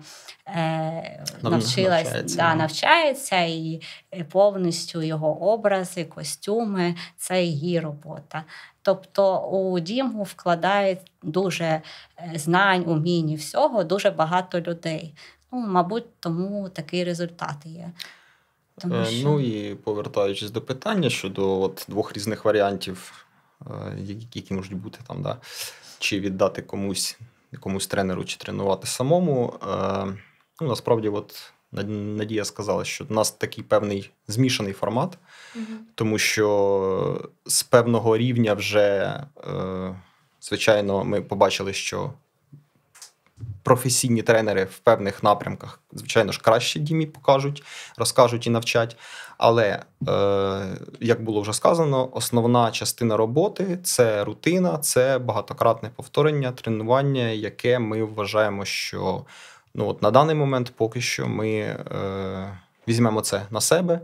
е, навчилась навчається, да, навчається і е, повністю його образи, костюми це її робота. Тобто у діму вкладає дуже е, знань, умінь і всього, дуже багато людей. Ну, Мабуть, тому такий результат є. Тому що... Ну і повертаючись до питання щодо от двох різних варіантів Е, які можуть бути там, да, чи віддати комусь якомусь тренеру, чи тренувати самому. Е, ну, Насправді, от Надія сказала, що в нас такий певний змішаний формат, угу. тому що з певного рівня вже, е, звичайно, ми побачили, що професійні тренери в певних напрямках, звичайно ж, краще дімі покажуть, розкажуть і навчать. Але е, як було вже сказано, основна частина роботи це рутина, це багатократне повторення, тренування, яке ми вважаємо, що ну от на даний момент поки що ми е, візьмемо це на себе.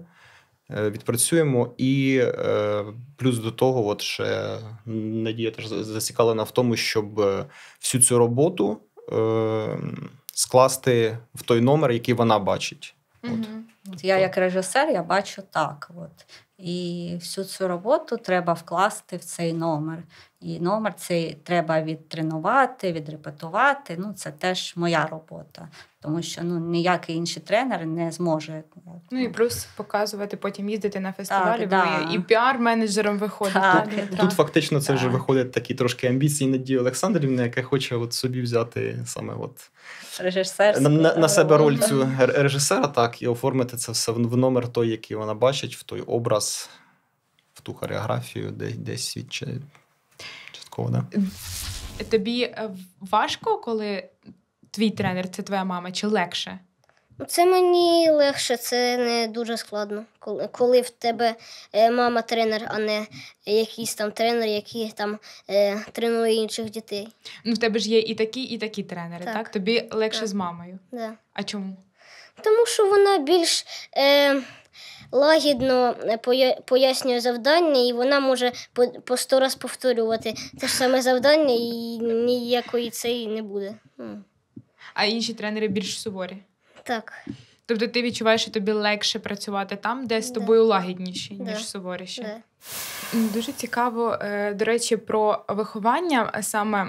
Е, відпрацюємо і е, плюс до того, от ще надія теж зацікавлена в тому, щоб е, всю цю роботу Ем, скласти в той номер, який вона бачить. Угу. От. Я, тобто як режисер, я бачу так. От. І всю цю роботу треба вкласти в цей номер. І номер цей треба відтренувати, відрепетувати. Ну, це теж моя робота тому що ну ніякий інший тренер не зможе. Е, ну і плюс показувати, потім їздити на фестивалі так, ви да. і піар-менеджером виходити. Так, тут, тут фактично це вже виходить такі трошки амбіції Надії Олександрівни, яка хоче от собі взяти саме от на, на, на себе роль цю режисера, так і оформити це все в номер той, який вона бачить, в той образ, в ту хореографію, де десь свідчить частково. Да? Тобі е, важко, коли твій тренер це твоя мама, чи легше? Це мені легше, це не дуже складно. Коли коли в тебе е, мама тренер, а не якийсь там тренер, який там е, тренує інших дітей. Ну в тебе ж є і такі, і такі тренери, так? так? Тобі легше так. з мамою. Да. А чому? Тому що вона більш е, лагідно е, пояснює завдання, і вона може по, сто раз повторювати те ж саме завдання, і ніякої цієї не буде. А інші тренери більш суворі? Так. Тобто ти відчуваєш, що тобі легше працювати там, де з тобою да. лагідніші, да. ніж суворіші? Да. Дуже цікаво, е, до речі, про виховання е, саме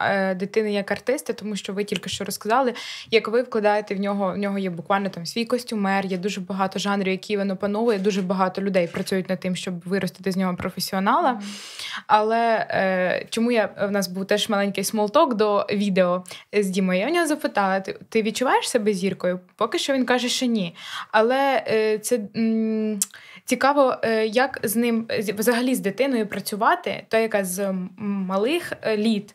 е, дитини як артиста, тому що ви тільки що розказали, як ви вкладаєте в нього. В нього є буквально там свій костюмер, є дуже багато жанрів, які він опановує. Дуже багато людей працюють над тим, щоб виростити з нього професіонала. Але чому я в нас був теж маленький смолток до відео з Дімою? Я в нього запитала: ти відчуваєш себе зіркою? Поки що він каже, що ні. Але це цікаво, як з ним взагалі взагалі з дитиною працювати, то яка з малих е, літ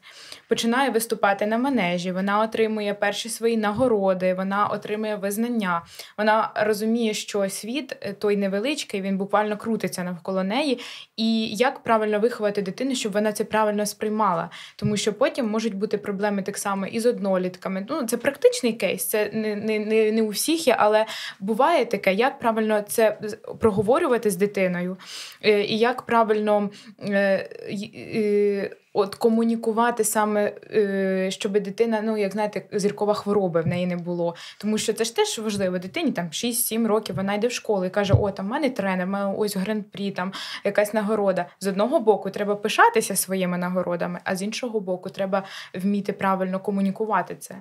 починає виступати на манежі. Вона отримує перші свої нагороди, вона отримує визнання. Вона розуміє, що світ е, той невеличкий, він буквально крутиться навколо неї. І як правильно виховати дитину, щоб вона це правильно сприймала, тому що потім можуть бути проблеми так само і з однолітками. Ну це практичний кейс, це не не, не, не у всіх є, але буває таке, як правильно це проговорювати з дитиною, е, і як правильно. Е, От комунікувати саме, е, щоб дитина, ну як знаєте, зіркова хвороба в неї не було. Тому що це ж теж важливо. Дитині там 6-7 років вона йде в школу і каже: О, там в мене тренер, в ось гран-прі, там якась нагорода. З одного боку, треба пишатися своїми нагородами, а з іншого боку, треба вміти правильно комунікувати це.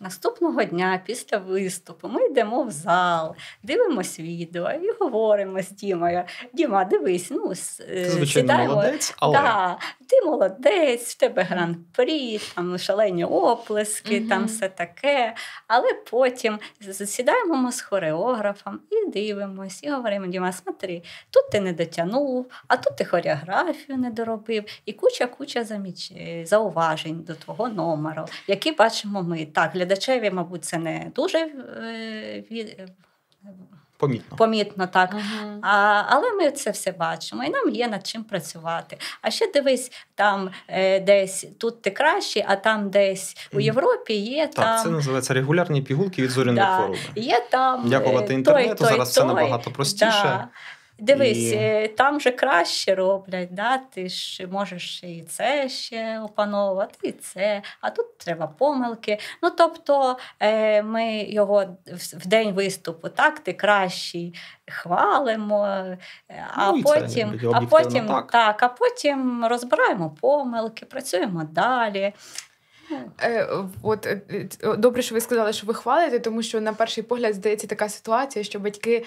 Наступного дня після виступу ми йдемо в зал, дивимось відео і говоримо з Дімою. Діма, дивись, ну е, Ти сідаємо. але... ти молодець, в тебе гран-прі, там шалені оплески, угу. там все таке. Але потім засідаємо ми з хореографом і дивимось, і говоримо: Діма, смотри, тут ти не дотягнув, а тут ти хореографію не доробив, і куча-куча заміч... Е, зауважень до твого номеру, які бачимо ми. Так, глядачеві, мабуть, це не дуже е, е, помітно. Помітно, так. Угу. А, Але ми це все бачимо, і нам є над чим працювати. А ще дивись, там е, десь тут ти кращий, а там десь у Європі є так, там. Так, це називається регулярні пігулки від зоряної да, хвороби. Є там. Дякувати е, інтернету, той, той, зараз той, все набагато простіше. Да. Дивись, і... Е, там же краще роблять, да? ти ж можеш і це ще опановувати, і це, а тут треба помилки. Ну тобто е, ми його в день виступу, так, ти кращий, хвалимо, е, а ну, потім це, а потім так. так, а потім розбираємо помилки, працюємо далі. Е, от е, е, добре, що ви сказали, що ви хвалите, тому що на перший погляд здається така ситуація, що батьки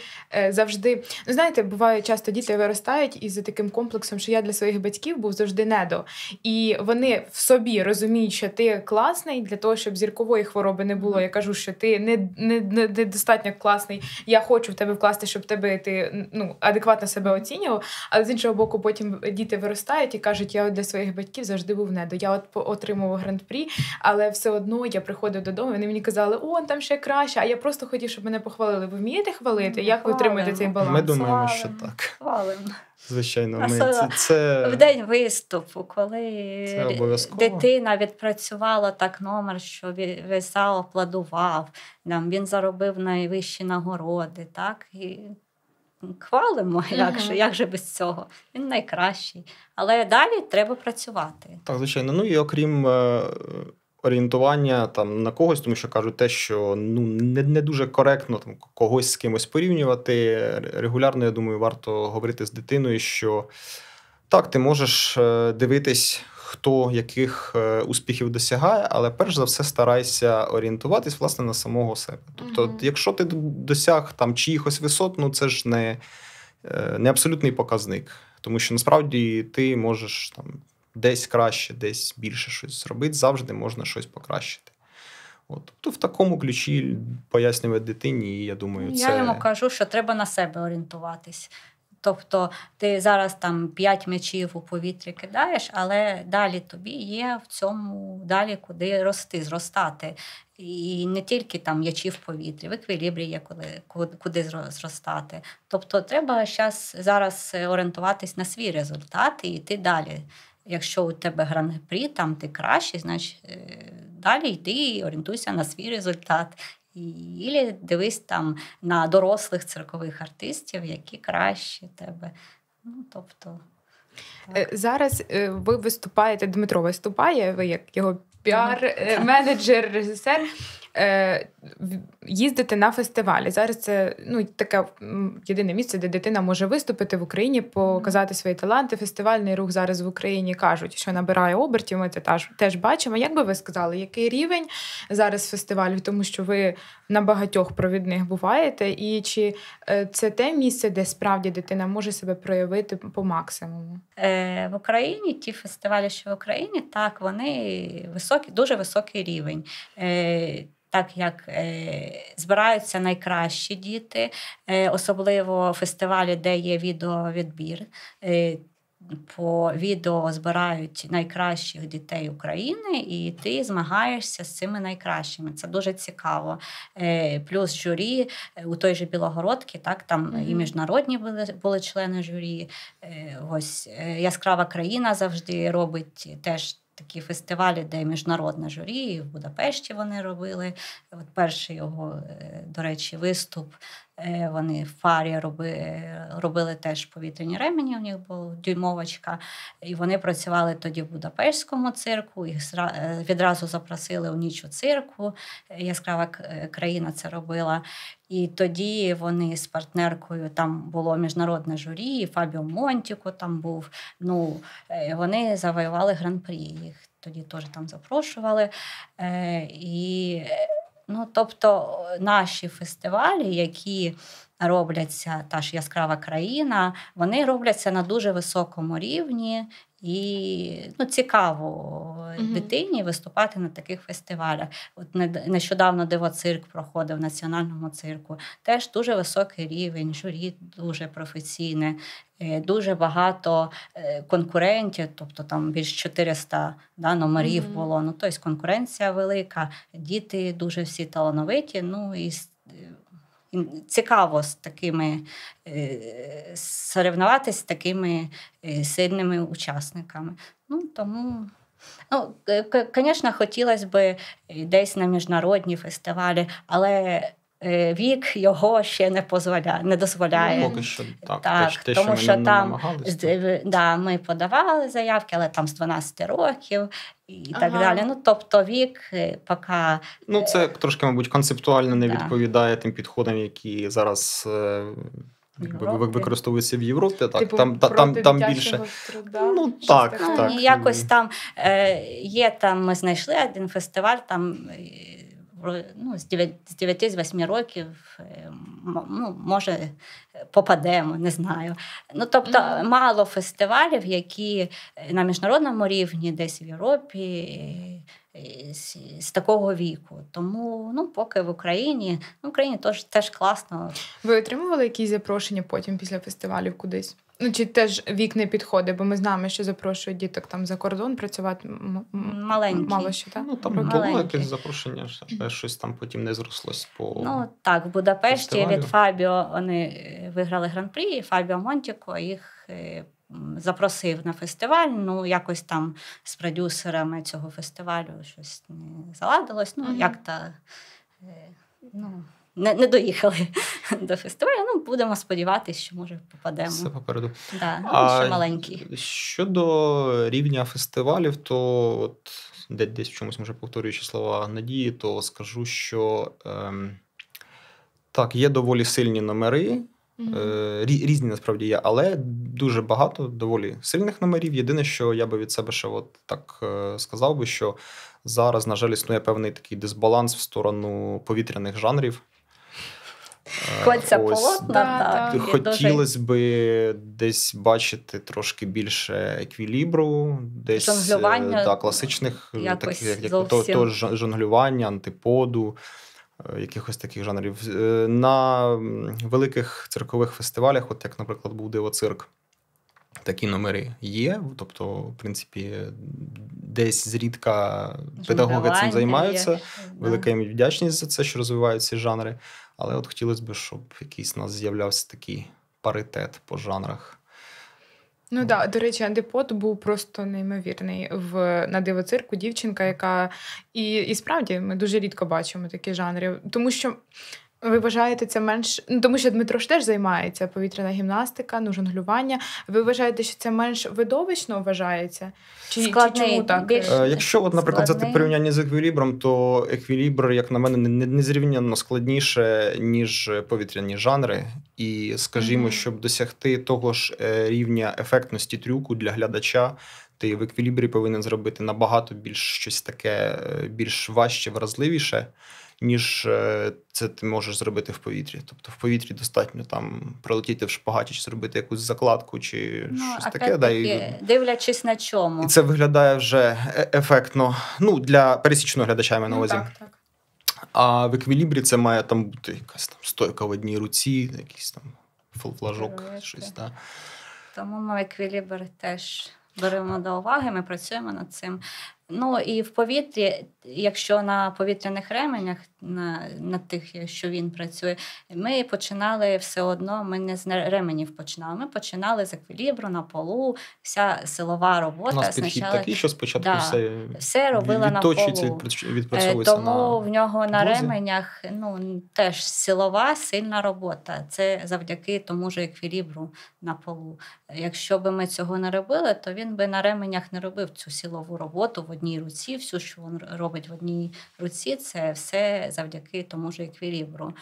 завжди ну знаєте, буває часто діти виростають із таким комплексом, що я для своїх батьків був завжди недо, і вони в собі розуміють, що ти класний для того, щоб зіркової хвороби не було. Я кажу, що ти не не, не, не достатньо класний. Я хочу в тебе вкласти, щоб тебе ти ну адекватно себе оцінював. Але з іншого боку, потім діти виростають і кажуть, я для своїх батьків завжди був недо. Я от отримував гран-прі але все одно я приходив додому. Вони мені казали, о, там ще краще. А я просто хотів, щоб мене похвалили. Ви вмієте хвалити? Як ви тримаєте цей баланс? Ми думаємо, що так. Хвалимо. Звичайно, ми це, це в день виступу, коли це дитина відпрацювала так номер, що Весал аплодував, нам він заробив найвищі нагороди, так і хвалимо, як же, як же без цього. Він найкращий. Але далі треба працювати. Так, звичайно. Ну і окрім. Е, орієнтування там на когось, тому що кажуть те, що ну не не дуже коректно там когось з кимось порівнювати. Регулярно, я думаю, варто говорити з дитиною, що так, ти можеш е, дивитись, хто яких е, успіхів досягає, але перш за все старайся орієнтуватись власне на самого себе. Тобто, mm-hmm. якщо ти досяг там чиїхось висот, ну це ж не, е, не абсолютний показник, тому що насправді ти можеш там десь краще, десь більше щось зробити, завжди можна щось покращити. От. Тобто в такому ключі пояснювати дитині, і я думаю, це я йому кажу, що треба на себе орієнтуватись. Тобто ти зараз там п'ять м'ячів у повітрі кидаєш, але далі тобі є в цьому далі куди рости, зростати. І не тільки там м'ячі в повітрі, в еквілібрі є коли куди зростати. Тобто треба щас, зараз орієнтуватись на свій результат і йти далі. Якщо у тебе гран-прі, там ти кращий, значить е, далі йди і орієнтуйся на свій результат. Ілі дивись там на дорослих циркових артистів, які краще тебе. Ну, тобто... Е, зараз е, ви виступаєте, Дмитро виступає, ви як його піар-менеджер, е, режисер е, їздити на фестивалі. Зараз це ну таке єдине місце, де дитина може виступити в Україні, показати свої таланти. Фестивальний рух зараз в Україні кажуть, що набирає обертів. Ми це теж, теж бачимо. Як би ви сказали, який рівень зараз фестивалів, тому що ви на багатьох провідних буваєте, і чи е, це те місце, де справді дитина може себе проявити по максимуму? Е, В Україні ті фестивалі, що в Україні, так вони високі, дуже високий рівень. Е, так як е, збираються найкращі діти, е, особливо фестивалі, де є відеовідбір. Е, по відео збирають найкращих дітей України, і ти змагаєшся з цими найкращими. Це дуже цікаво. Плюс журі у той же Білогородки, так там mm-hmm. і міжнародні були були члени журі. Ось яскрава країна завжди робить теж такі фестивалі, де міжнародна журі і в Будапешті вони робили. От перший його, е, до речі, виступ Е, вони в парі робили, робили теж повітряні ремені. У них була дюймовочка, і вони працювали тоді в Будапештському цирку. Їх е, відразу запросили у ніч у цирку. Яскрава е, країна це робила. І тоді вони з партнеркою там було міжнародне журі, Фабіо Монтіко там був. Ну вони завоювали гран-прі. Їх тоді теж там запрошували. І Ну, тобто наші фестивалі, які робляться та ж яскрава країна, вони робляться на дуже високому рівні, і ну, цікаво uh-huh. дитині виступати на таких фестивалях. От нещодавно дивоцирк проходив в національному цирку. Теж дуже високий рівень, журі дуже професійне, е, дуже багато е, конкурентів, тобто там більш 400 да, номерів uh-huh. було. Ну тобто конкуренція велика, діти дуже всі талановиті. Ну і цікаво з такими е, соревнуватися з такими е, сильними учасниками. Ну, тому... Ну, звісно, хотілося б е, десь на міжнародні фестивалі, але Е, вік його ще не дозволяє. не дозволяє. Ну, поки що так, так те, тому що, що там да, ми подавали заявки, але там з 12 років. І ага. так далі. Ну, тобто вік, е, поки... Ну, е, це трошки, мабуть, концептуально не да. відповідає тим підходам, які зараз якби, використовуються в Європі. Так, типу, там там, там більше. Труда, ну, так. Ну, так. Якось там е, є, там ми знайшли один фестиваль, там ну, з 9 з 8 років е, ну, може попадемо, не знаю. Ну тобто мало фестивалів, які е, на міжнародному рівні, десь в Європі. Е, з, з такого віку, тому ну поки в Україні ну в Україні теж теж класно. Ви отримували якісь запрошення потім після фестивалів кудись? Ну, чи теж вік не підходить, бо ми знаємо, що запрошують діток там за кордон працювати м- маленькі. Мало що, так? Ну, там було якесь запрошення, але щось там потім не зрослось по. Ну так, в Будапешті від Фабіо вони е, виграли гран при і Фабіо Монтіко їх е, запросив на фестиваль. Ну, якось там з продюсерами цього фестивалю щось не заладилось. Ну, mm як та. Е, ну не не доїхали до фестивалю. Ну, будемо сподіватися, що може попадемо. Все попереду. Да, ну, а ще маленький. Щодо рівня фестивалів, то от десь чомусь може повторюючи слова надії, то скажу, що ем, так, є доволі сильні номери. Mm-hmm. Різні насправді є, але дуже багато доволі сильних номерів. Єдине, що я би від себе ще от так е, сказав би, що зараз, на жаль, існує певний такий дисбаланс в сторону повітряних жанрів. Кольця е, полотна. так. Хотілося би десь бачити трошки більше еквілібру, десь е, Жонглювання. Та, класичних е, так, як, то, то жонглювання, антиподу. Якихось таких жанрів. На великих циркових фестивалях, от як, наприклад, був Дивоцирк, такі номери є. Тобто, в принципі, десь зрідка педагоги цим займаються. Велика їм вдячність за це, що розвиваються ці жанри. Але от хотілося б, щоб якийсь у нас з'являвся такий паритет по жанрах. Ну так, до речі, антипод був просто неймовірний в на дивоцирку дівчинка, яка і і справді ми дуже рідко бачимо такі жанри, тому що ви вважаєте це менш ну тому, що Дмитро ж теж займається повітряна гімнастика, ну жонглювання. Ви вважаєте, що це менш видовищно вважається? Чи, Складний, чи чому так? Більш... Е, якщо, от, наприклад, Складний. це порівняння з еквілібром, то еквілібр, як на мене, не незрівняно складніше, ніж повітряні жанри. І скажімо, mm-hmm. щоб досягти того ж е, рівня ефектності трюку для глядача. Ти в еквілібрі повинен зробити набагато більш щось таке, е, більш важче, вразливіше, ніж е, це ти можеш зробити в повітрі. Тобто в повітрі достатньо там пролетіти в шпагаті, чи зробити якусь закладку, чи ну, щось таке. Да, і... Дивлячись на чому. І це виглядає вже е, ефектно. Ну, для пересічного глядача я маю на ну, увазі. Ну, так, так. А в еквілібрі це має там бути якась там стойка в одній руці, якийсь там флажок, щось. Да. Тому ми еквілібр теж беремо до уваги, ми працюємо над цим. Ну і в повітрі, якщо на повітряних ременях, на на тих, що він працює, ми починали все одно. Ми не з ременів починали. Ми починали з еквілібру на полу. Вся силова робота У нас підхід такий, що спочатку да, все все робила на полу. Е, відпрацьовується Тому на в нього на возі. ременях ну теж силова сильна робота. Це завдяки тому ж еквілібру на полу. Якщо би ми цього не робили, то він би на ременях не робив цю силову роботу одній руці, все, що він робить в одній руці, це все завдяки тому ж еквілібру.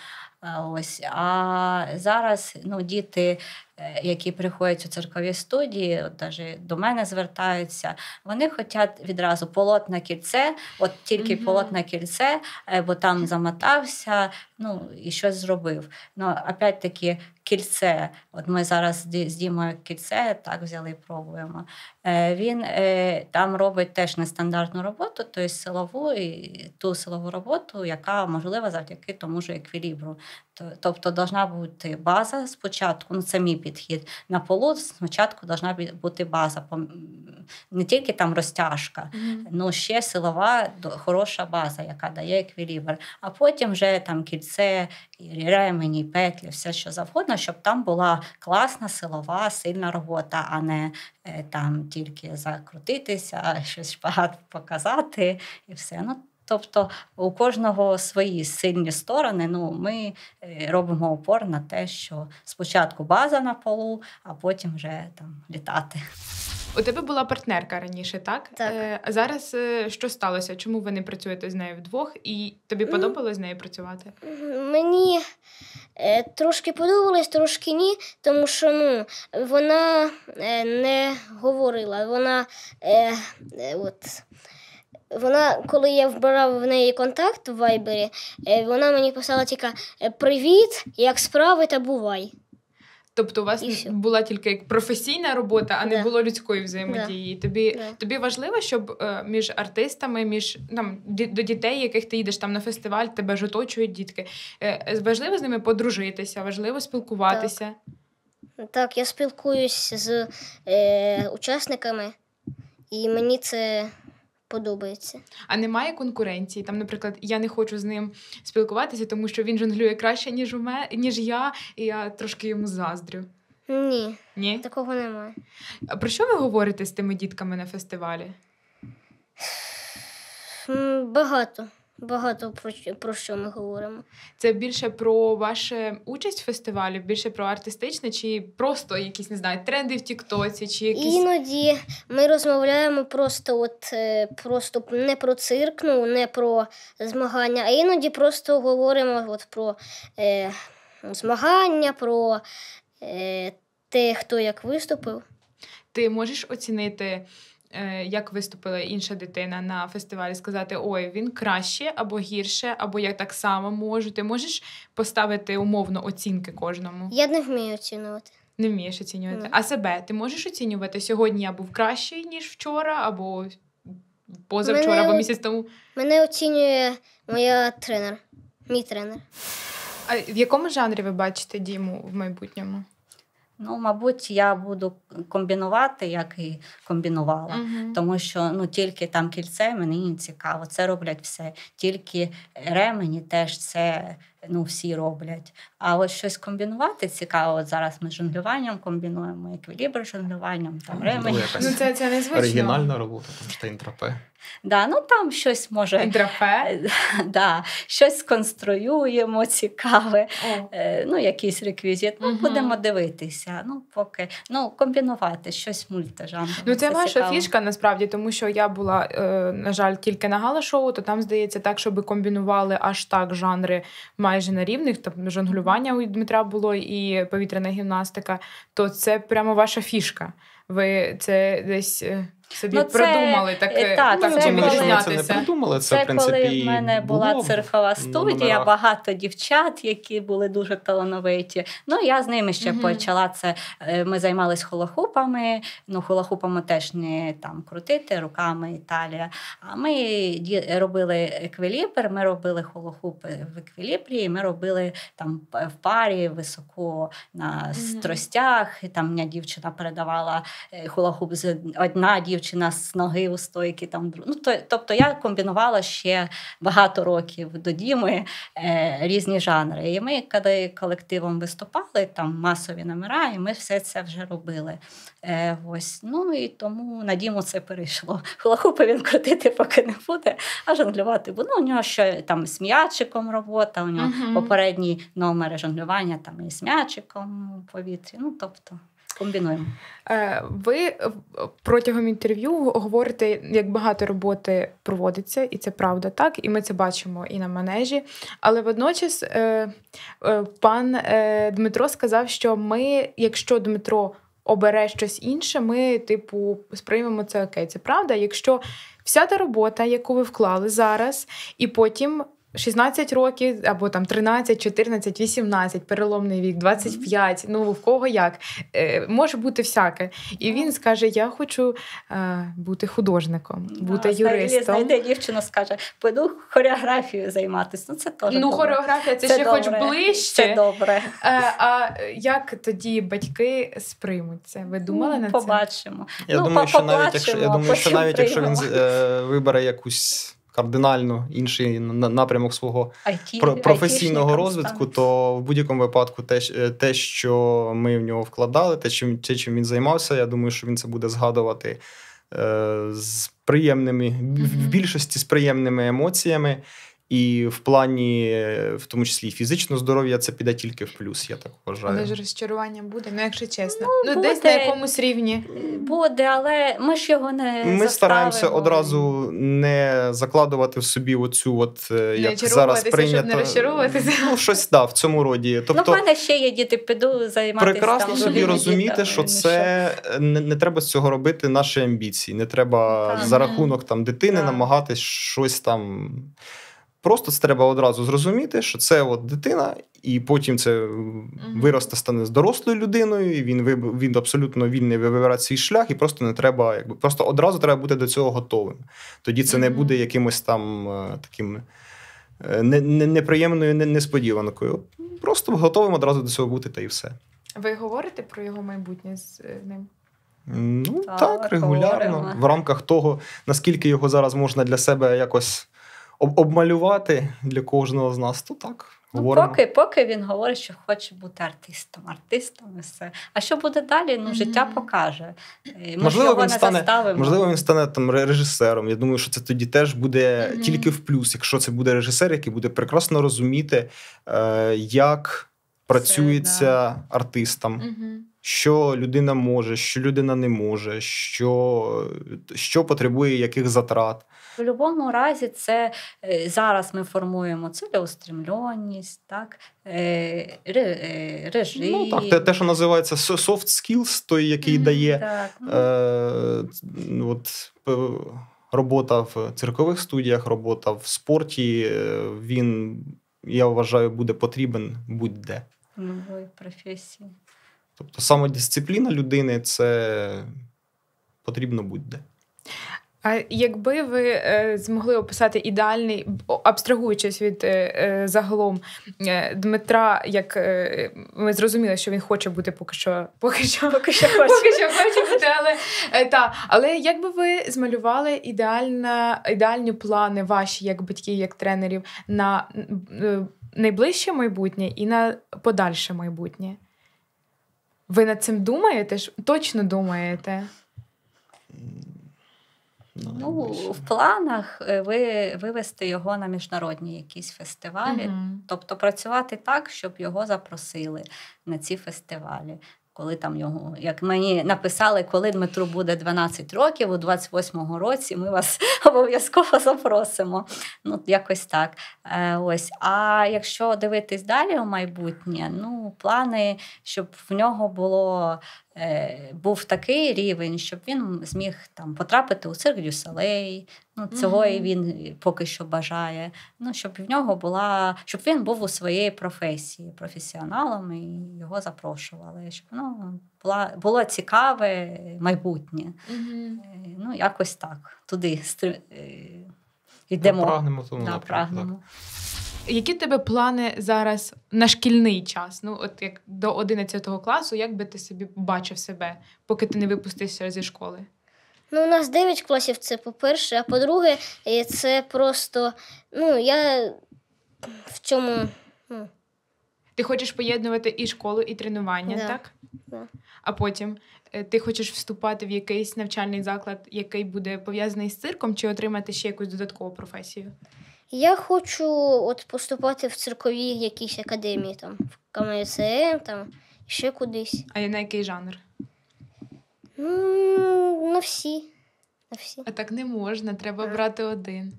Ось а зараз ну, діти, е, які приходять у церкові студії, от навіть до мене звертаються, вони хочуть відразу полотне кільце, от тільки mm-hmm. кільце, е, бо там замотався, ну і щось зробив. Ну опять таки кільце. От ми зараз з Дімою кільце так взяли і пробуємо. Е, він е, там робить теж нестандартну роботу, тобто силову і ту силову роботу, яка можлива завдяки тому ж еквілібру. Тобто должна бути база спочатку, ну це мій підхід на полу. Спочатку должна бути база, не тільки там розтяжка, але hmm ну, ще силова хороша база, яка дає еквілібр. А потім вже там кільце ефірі, ремені, петлі, все що завгодно, щоб там була класна, силова, сильна робота, а не е, там тільки закрутитися, щось багато показати і все. Ну, Тобто у кожного свої сильні сторони. Ну, Ми е, робимо опор на те, що спочатку база на полу, а потім вже там літати. У тебе була партнерка раніше, так? Так. Е, А зараз е, що сталося? Чому ви не працюєте з нею вдвох? І тобі подобалось з нею працювати? Мені е, трошки подобалось, трошки ні, тому що ну, вона е, не говорила. Вона е, е, от. Вона, коли я вбирав в неї контакт в вайбері, е, вона мені писала тільки «Е, Привіт, як справи та бувай. Тобто, у вас була тільки як професійна робота, а да. не було людської взаємодії. Да. Тобі да. тобі важливо, щоб е, між артистами, між там до дітей, яких ти їдеш там на фестиваль, тебе ж оточують дітки. Е, е, важливо з ними подружитися, важливо спілкуватися. Так, так я спілкуюсь з е, учасниками, і мені це подобається. А немає конкуренції. Там, наприклад, я не хочу з ним спілкуватися, тому що він жонглює краще, ніж у мене, ніж я, і я трошки йому заздрю. Ні, Ні? такого немає. А про що ви говорите з тими дітками на фестивалі? Багато багато про що, про що ми говоримо. Це більше про вашу участь в фестивалі, більше про артистичне, чи просто якісь не знаю, тренди в Тіктоці, чи якісь іноді ми розмовляємо просто, от е, просто не про цирк, ну не про змагання, а іноді просто говоримо от про е, змагання, про е, те, хто як виступив. Ти можеш оцінити Е, як виступила інша дитина на фестивалі, сказати: Ой, він краще або гірше, або я так само можу. Ти можеш поставити умовно оцінки кожному? Я не вмію оцінювати. Не вмієш оцінювати. Mm. А себе ти можеш оцінювати? Сьогодні я був кращий, ніж вчора, або позавчора, мене, або місяць тому. Мене оцінює моя тренер, мій тренер. А в якому жанрі ви бачите Діму в майбутньому? Ну, мабуть, я буду комбінувати, як і комбінувала, uh-huh. тому що ну тільки там кільце мені не цікаво. Це роблять все. Тільки ремені теж це ну всі роблять. А ось щось комбінувати цікаво. От Зараз ми жонглюванням комбінуємо еквілібр жонглюванням, там ремень. Ну, це це незвично. оригінальна робота, тому що інтропе. Да, ну там щось може Інтропе? Да, щось сконструюємо цікаве, О. Е, ну якийсь реквізит. Ну, угу. будемо дивитися. Ну, поки ну комбінувати щось мультижанром. Ну це, це наша фішка насправді, тому що я була, е, на жаль, тільки на гала-шоу, то там здається так, щоб комбінували аж так жанри майже на рівних, там жонглювання у Дмитра було і повітряна гімнастика, то це прямо ваша фішка. Ви це десь е, Собі ну, придумали таке, е, так, так, це коли, це не придумали. Це, це в принципі, коли в мене була було циркова студія, багато дівчат, які були дуже талановиті. Ну я з ними ще угу. почала це. Е, ми займалися холохупами. Ну, холохупами теж не там крутити руками Італія. А ми робили еквіліпер, ми робили холохупи в еквіліпрі, ми робили там в парі високо на угу. стростях. Там мене дівчина передавала е, холохуп з одна дівчина дівчина з ноги у стойки. Там ну то, тобто я комбінувала ще багато років до Діми е, різні жанри. І ми коли колективом виступали, там масові номера, і ми все це вже робили. Е, Ось ну і тому на Діму це перейшло. Хулахупи він крутити поки не буде, а жонглювати. Бо ну у нього ще там з м'ячиком робота. У нього uh-huh. попередній номер жонглювання там і з м'ячиком у повітрі. Ну тобто. Комбінуємо. Е, ви е, протягом інтерв'ю говорите, як багато роботи проводиться, і це правда так, і ми це бачимо і на манежі. Але водночас е, пан Дмитро сказав, що ми, якщо Дмитро обере щось інше, ми, типу, сприймемо це окей. Це правда, якщо вся та робота, яку ви вклали зараз, і потім 16 років або там 13, 14, 18, переломний вік, 25, Ну в кого як е, може бути всяке, і ну. він скаже: Я хочу е, бути художником, ну, бути да, юристом. Знайде дівчина, скаже, пойду хореографію займатися. Ну це теж ну добре. хореографія це, це ще добре. хоч ближче. Це добре. Е, а як тоді батьки сприймуться? Ви думали ну, на побачимо. Я ну, думаю, що навіть якщо я думаю, що навіть якщо він е, вибере якусь кардинально інший напрямок свого IT, професійного it розвитку, то в будь-якому випадку те, е, те, що ми в нього вкладали, те, чим те, чим він займався, я думаю, що він це буде згадувати е, з приємними mm-hmm. в більшості з приємними емоціями. І в плані, в тому числі і фізичного здоров'я, це піде тільки в плюс, я так вважаю. Але ж розчарування буде, ну якщо чесно. Ну, ну десь на якомусь рівні буде, але ми ж його не ми стараємося одразу не закладувати в собі оцю, от е, як зараз прийнято, щоб не Ну, щось так, да, в цьому роді. Тобто, ну, в тобто мене ще є діти, піду займатися. Прекрасно там, собі розуміти, що ну, це не, не треба з цього робити наші амбіції. Не треба так. за рахунок там дитини так. намагатись щось там. Просто це треба одразу зрозуміти, що це от дитина, і потім це виросте, стане з дорослою людиною. і Він він абсолютно вільний вибирати свій шлях, і просто не треба, якби просто одразу треба бути до цього готовим. Тоді це не буде якимось там е, таким е, не, не, неприємною несподіванкою. Просто готовим одразу до цього бути, та і все. Ви говорите про його майбутнє з е, ним? Ну так, так регулярно, в рамках того, наскільки його зараз можна для себе якось об- обмалювати для кожного з нас, то так. Ну, поки поки він говорить, що хоче бути артистом, артистом і все. А що буде далі? Ну, життя покаже. Е, ми можливо, його він не стане, можливо, він стане там режисером. Я думаю, що це тоді теж буде mm-hmm. тільки в плюс, якщо це буде режисер, який буде прекрасно розуміти, е, як працюється да. артистам, mm-hmm. що людина може, що людина не може, що, е, що потребує яких затрат в будь-якому разі, це е, зараз ми формуємо цілеустремленість, е, е, ну, так, режим. Ну, так, те, те, що називається soft skills, той, який дає так. Ну. Е, от, робота в циркових студіях, робота в спорті, він, я вважаю, буде потрібен будь-де. Нової професії. Тобто самодисципліна людини це потрібно будь-де. А Якби ви е, змогли описати ідеальний, абстрагуючись від е, е, загалом Дмитра, як ми зрозуміли, що він хоче бути поки що поки що, поки що хоче. Поки що хоче бути, але та але як ви змалювали ідеальна ідеальні плани ваші як батьки, як тренерів на найближче майбутнє і на подальше майбутнє? Ви над цим думаєте? Точно думаєте? Ну, ну в планах е, ви вивести його на міжнародні якісь фестивалі, uh тобто працювати так, щоб його запросили на ці фестивалі. Коли там його, як мені написали, коли Дмитру буде 12 років, у 28-му році ми вас обов'язково запросимо. Ну, якось так. Е, ось. А якщо дивитись далі у майбутнє, ну плани, щоб в нього було Е, був такий рівень, щоб він зміг там потрапити у цирк дюсалей. Ну цього і він поки що бажає. Ну щоб в нього була, щоб він був у своїй професії професіоналом і його запрошували. Щоб ну була було цікаве майбутнє. Угу. Ну якось так туди стр... Е, йдемо. Прагнемо тому да, Прагнемо. Так. Які тебе плани зараз на шкільний час? Ну, от як до 11 класу, як би ти собі бачив себе, поки ти не випустишся зі школи? Ну, у нас 9 класів, це по-перше, а по-друге, е, це просто ну, я в цьому. Ну. Ти хочеш поєднувати і школу, і тренування, да. так? Да. А потім е, ти хочеш вступати в якийсь навчальний заклад, який буде пов'язаний з цирком, чи отримати ще якусь додаткову професію? Я хочу от поступати в циркові якісь академії, там, в КМСМ, там, ще кудись. А на який жанр? Ну, на всі. На всі. А так не можна, треба брати один.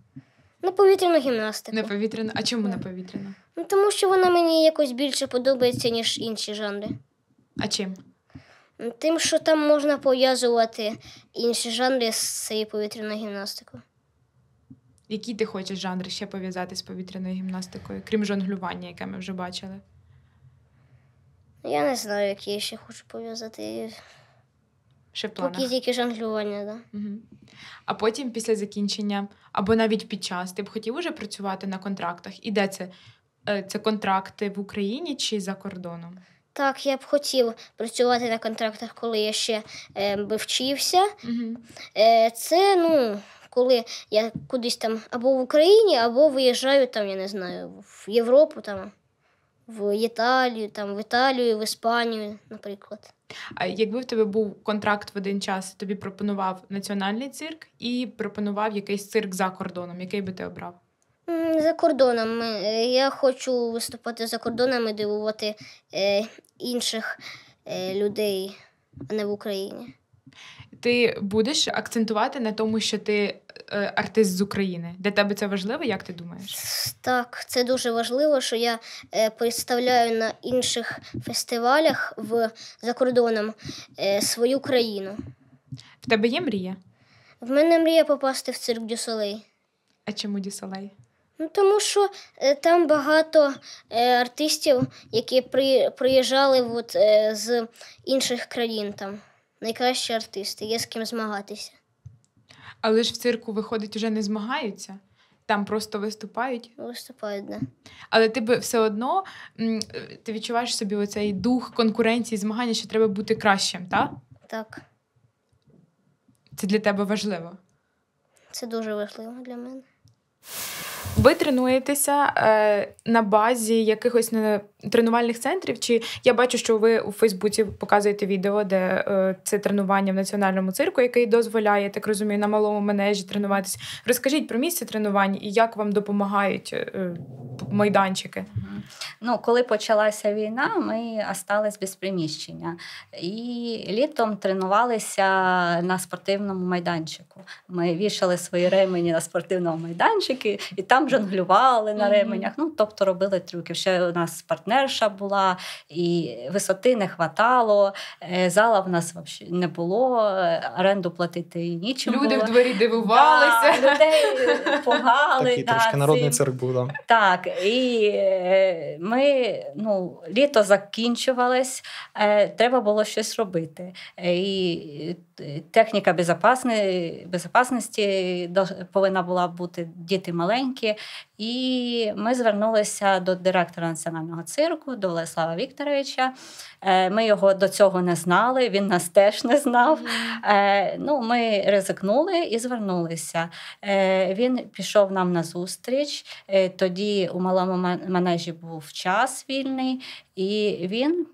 На повітряну гімнастику. На повітряну. А чому на повітряну? Ну, Тому що вона мені якось більше подобається, ніж інші жанри. А чим? Тим, що там можна пов'язувати інші жанри з цією повітряною гімнастикою. Який ти хочеш жанр ще пов'язати з повітряною гімнастикою, крім жонглювання, яке ми вже бачили? Ну, я не знаю, які я ще хочу пов'язати. Ще в планах? Поки тільки жонглювання, так. Да. Угу. А потім після закінчення, або навіть під час, ти б хотів уже працювати на контрактах? І де це? Е, це контракти в Україні чи за кордоном? Так, я б хотів працювати на контрактах, коли я ще е, вчився. Угу. Е, Це, ну коли я кудись там або в Україні, або виїжджаю там, я не знаю, в Європу, там, в Італію, там, в Італію, в Іспанію, наприклад. А якби в тебе був контракт в один час, тобі пропонував національний цирк і пропонував якийсь цирк за кордоном, який би ти обрав? За кордоном. Е, я хочу виступати за кордоном і дивувати е, інших е, людей, а не в Україні. Ти будеш акцентувати на тому, що ти е, артист з України. Для тебе це важливо, як ти думаєш? Так, це дуже важливо, що я е, представляю на інших фестивалях в за кордоном е, свою країну. В тебе є мрія? В мене мрія попасти в цирк Дюсолей. А чому Дюсолей? Ну, Тому що е, там багато е, артистів, які при, приїжджали от, е, з інших країн там найкращі артисти, є з ким змагатися. Але ж в цирку, виходить, вже не змагаються, там просто виступають. Виступають, да. Але ти би все одно ти відчуваєш собі оцей дух конкуренції, змагання, що треба бути кращим, так? Так. Це для тебе важливо? Це дуже важливо для мене. Ви тренуєтеся е, на базі якихось тренувальних центрів? Чи я бачу, що ви у Фейсбуці показуєте відео, де е, це тренування в національному цирку, який дозволяє, так розумію, на малому менежі тренуватися? Розкажіть про місце тренувань і як вам допомагають е, майданчики? Ну, коли почалася війна, ми остались без приміщення і літом тренувалися на спортивному майданчику. Ми вішали свої ремені на спортивному майданчику, і там там жонглювали на ременях. Ну, тобто робили трюки. Ще у нас партнерша була, і висоти не хватало, е, зала в нас взагалі не було, е, оренду платити і нічим. Люди було. в дворі дивувалися, да, людей погали. Такий трошки народний цирк був. Да. Так, і е, ми ну, літо закінчувалось, треба було щось робити. І техніка безпечності повинна була бути діти маленькі і ми звернулися до директора національного цирку, до Олеслава Вікторовича. Е, ми його до цього не знали, він нас теж не знав. Е, ну, Ми ризикнули і звернулися. Е, він пішов нам на зустріч. Тоді у малому манежі був час вільний, і він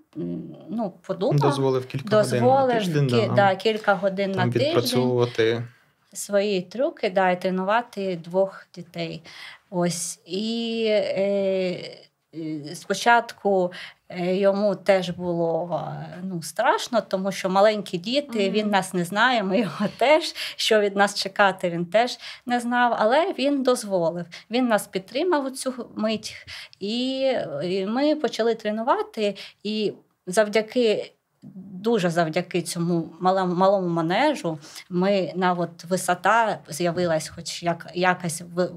ну, подумав, дозволив кілька дозволив годин на тиждень, да, кілька годин там на тиждень свої трюки, да, і тренувати двох дітей. Ось і е, спочатку. Е, йому теж було ну страшно, тому що маленькі діти mm-hmm. він нас не знає. Ми його теж що від нас чекати, він теж не знав. Але він дозволив. Він нас підтримав у цю мить, і ми почали тренувати і завдяки дуже завдяки цьому малому, малому манежу ми на от висота з'явилась, хоч як якась в,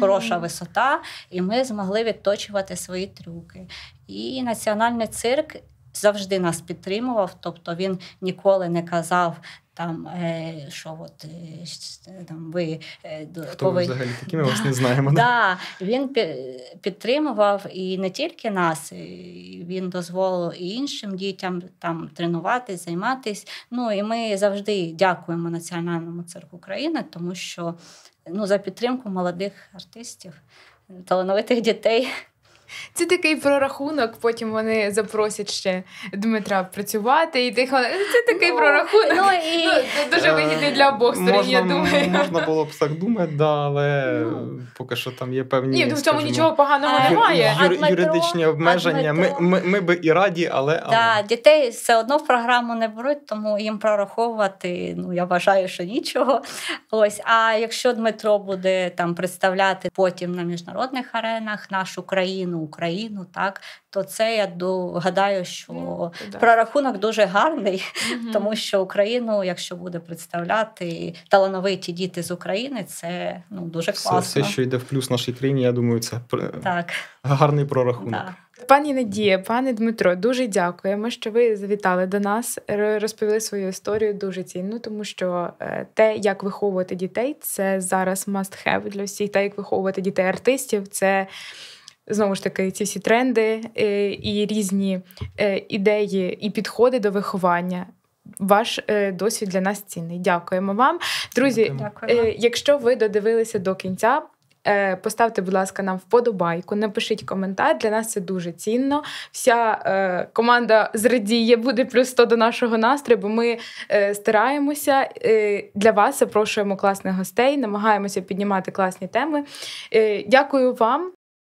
хороша висота, і ми змогли відточувати свої трюки. І національний цирк завжди нас підтримував, тобто він ніколи не казав. Там е, що от е, там ви е, Хто ви взагалі такі ми да, вас не знаємо. да. Він підтримував і не тільки нас, він дозволив і іншим дітям там тренуватись, займатись. Ну і ми завжди дякуємо Національному цирку України, тому що ну за підтримку молодих артистів, талановитих дітей. Це такий прорахунок, потім вони запросять ще Дмитра працювати, і тихо. Ну, це такий ну, прорахунок. Ну, і... ну, дуже вигідний для обох сторін. Можна, я думаю. Можна було б так думати, да, але ну. поки що там є певні. Ні, в цьому нічого поганого а, немає. Юр, юридичні обмеження. Ми ми, ми би і раді, але. але. Да, Дітей все одно в програму не беруть, тому їм прораховувати, ну я вважаю, що нічого. Ось, а якщо Дмитро буде там представляти потім на міжнародних аренах нашу країну незалежну Україну, так то це я догадаю, що mm, прорахунок дуже гарний, mm-hmm. тому що Україну, якщо буде представляти талановиті діти з України, це ну дуже класно. Все, все що йде в плюс нашій країні, я думаю, це так. гарний прорахунок. Так. Пані Надія, пане Дмитро, дуже дякуємо, що ви завітали до нас. Розповіли свою історію дуже цінно, тому що е, те, як виховувати дітей, це зараз must have для всіх. Та як виховувати дітей артистів, це Знову ж таки, ці всі тренди е, і різні е, ідеї і підходи до виховання. Ваш е, досвід для нас цінний. Дякуємо вам, друзі. Дякуємо. Якщо ви додивилися до кінця, поставте, будь ласка, нам вподобайку, напишіть коментар. Для нас це дуже цінно. Вся команда зрадіє, буде плюс 100 до нашого настрою. Бо ми стараємося для вас. Запрошуємо класних гостей, намагаємося піднімати класні теми. Дякую вам.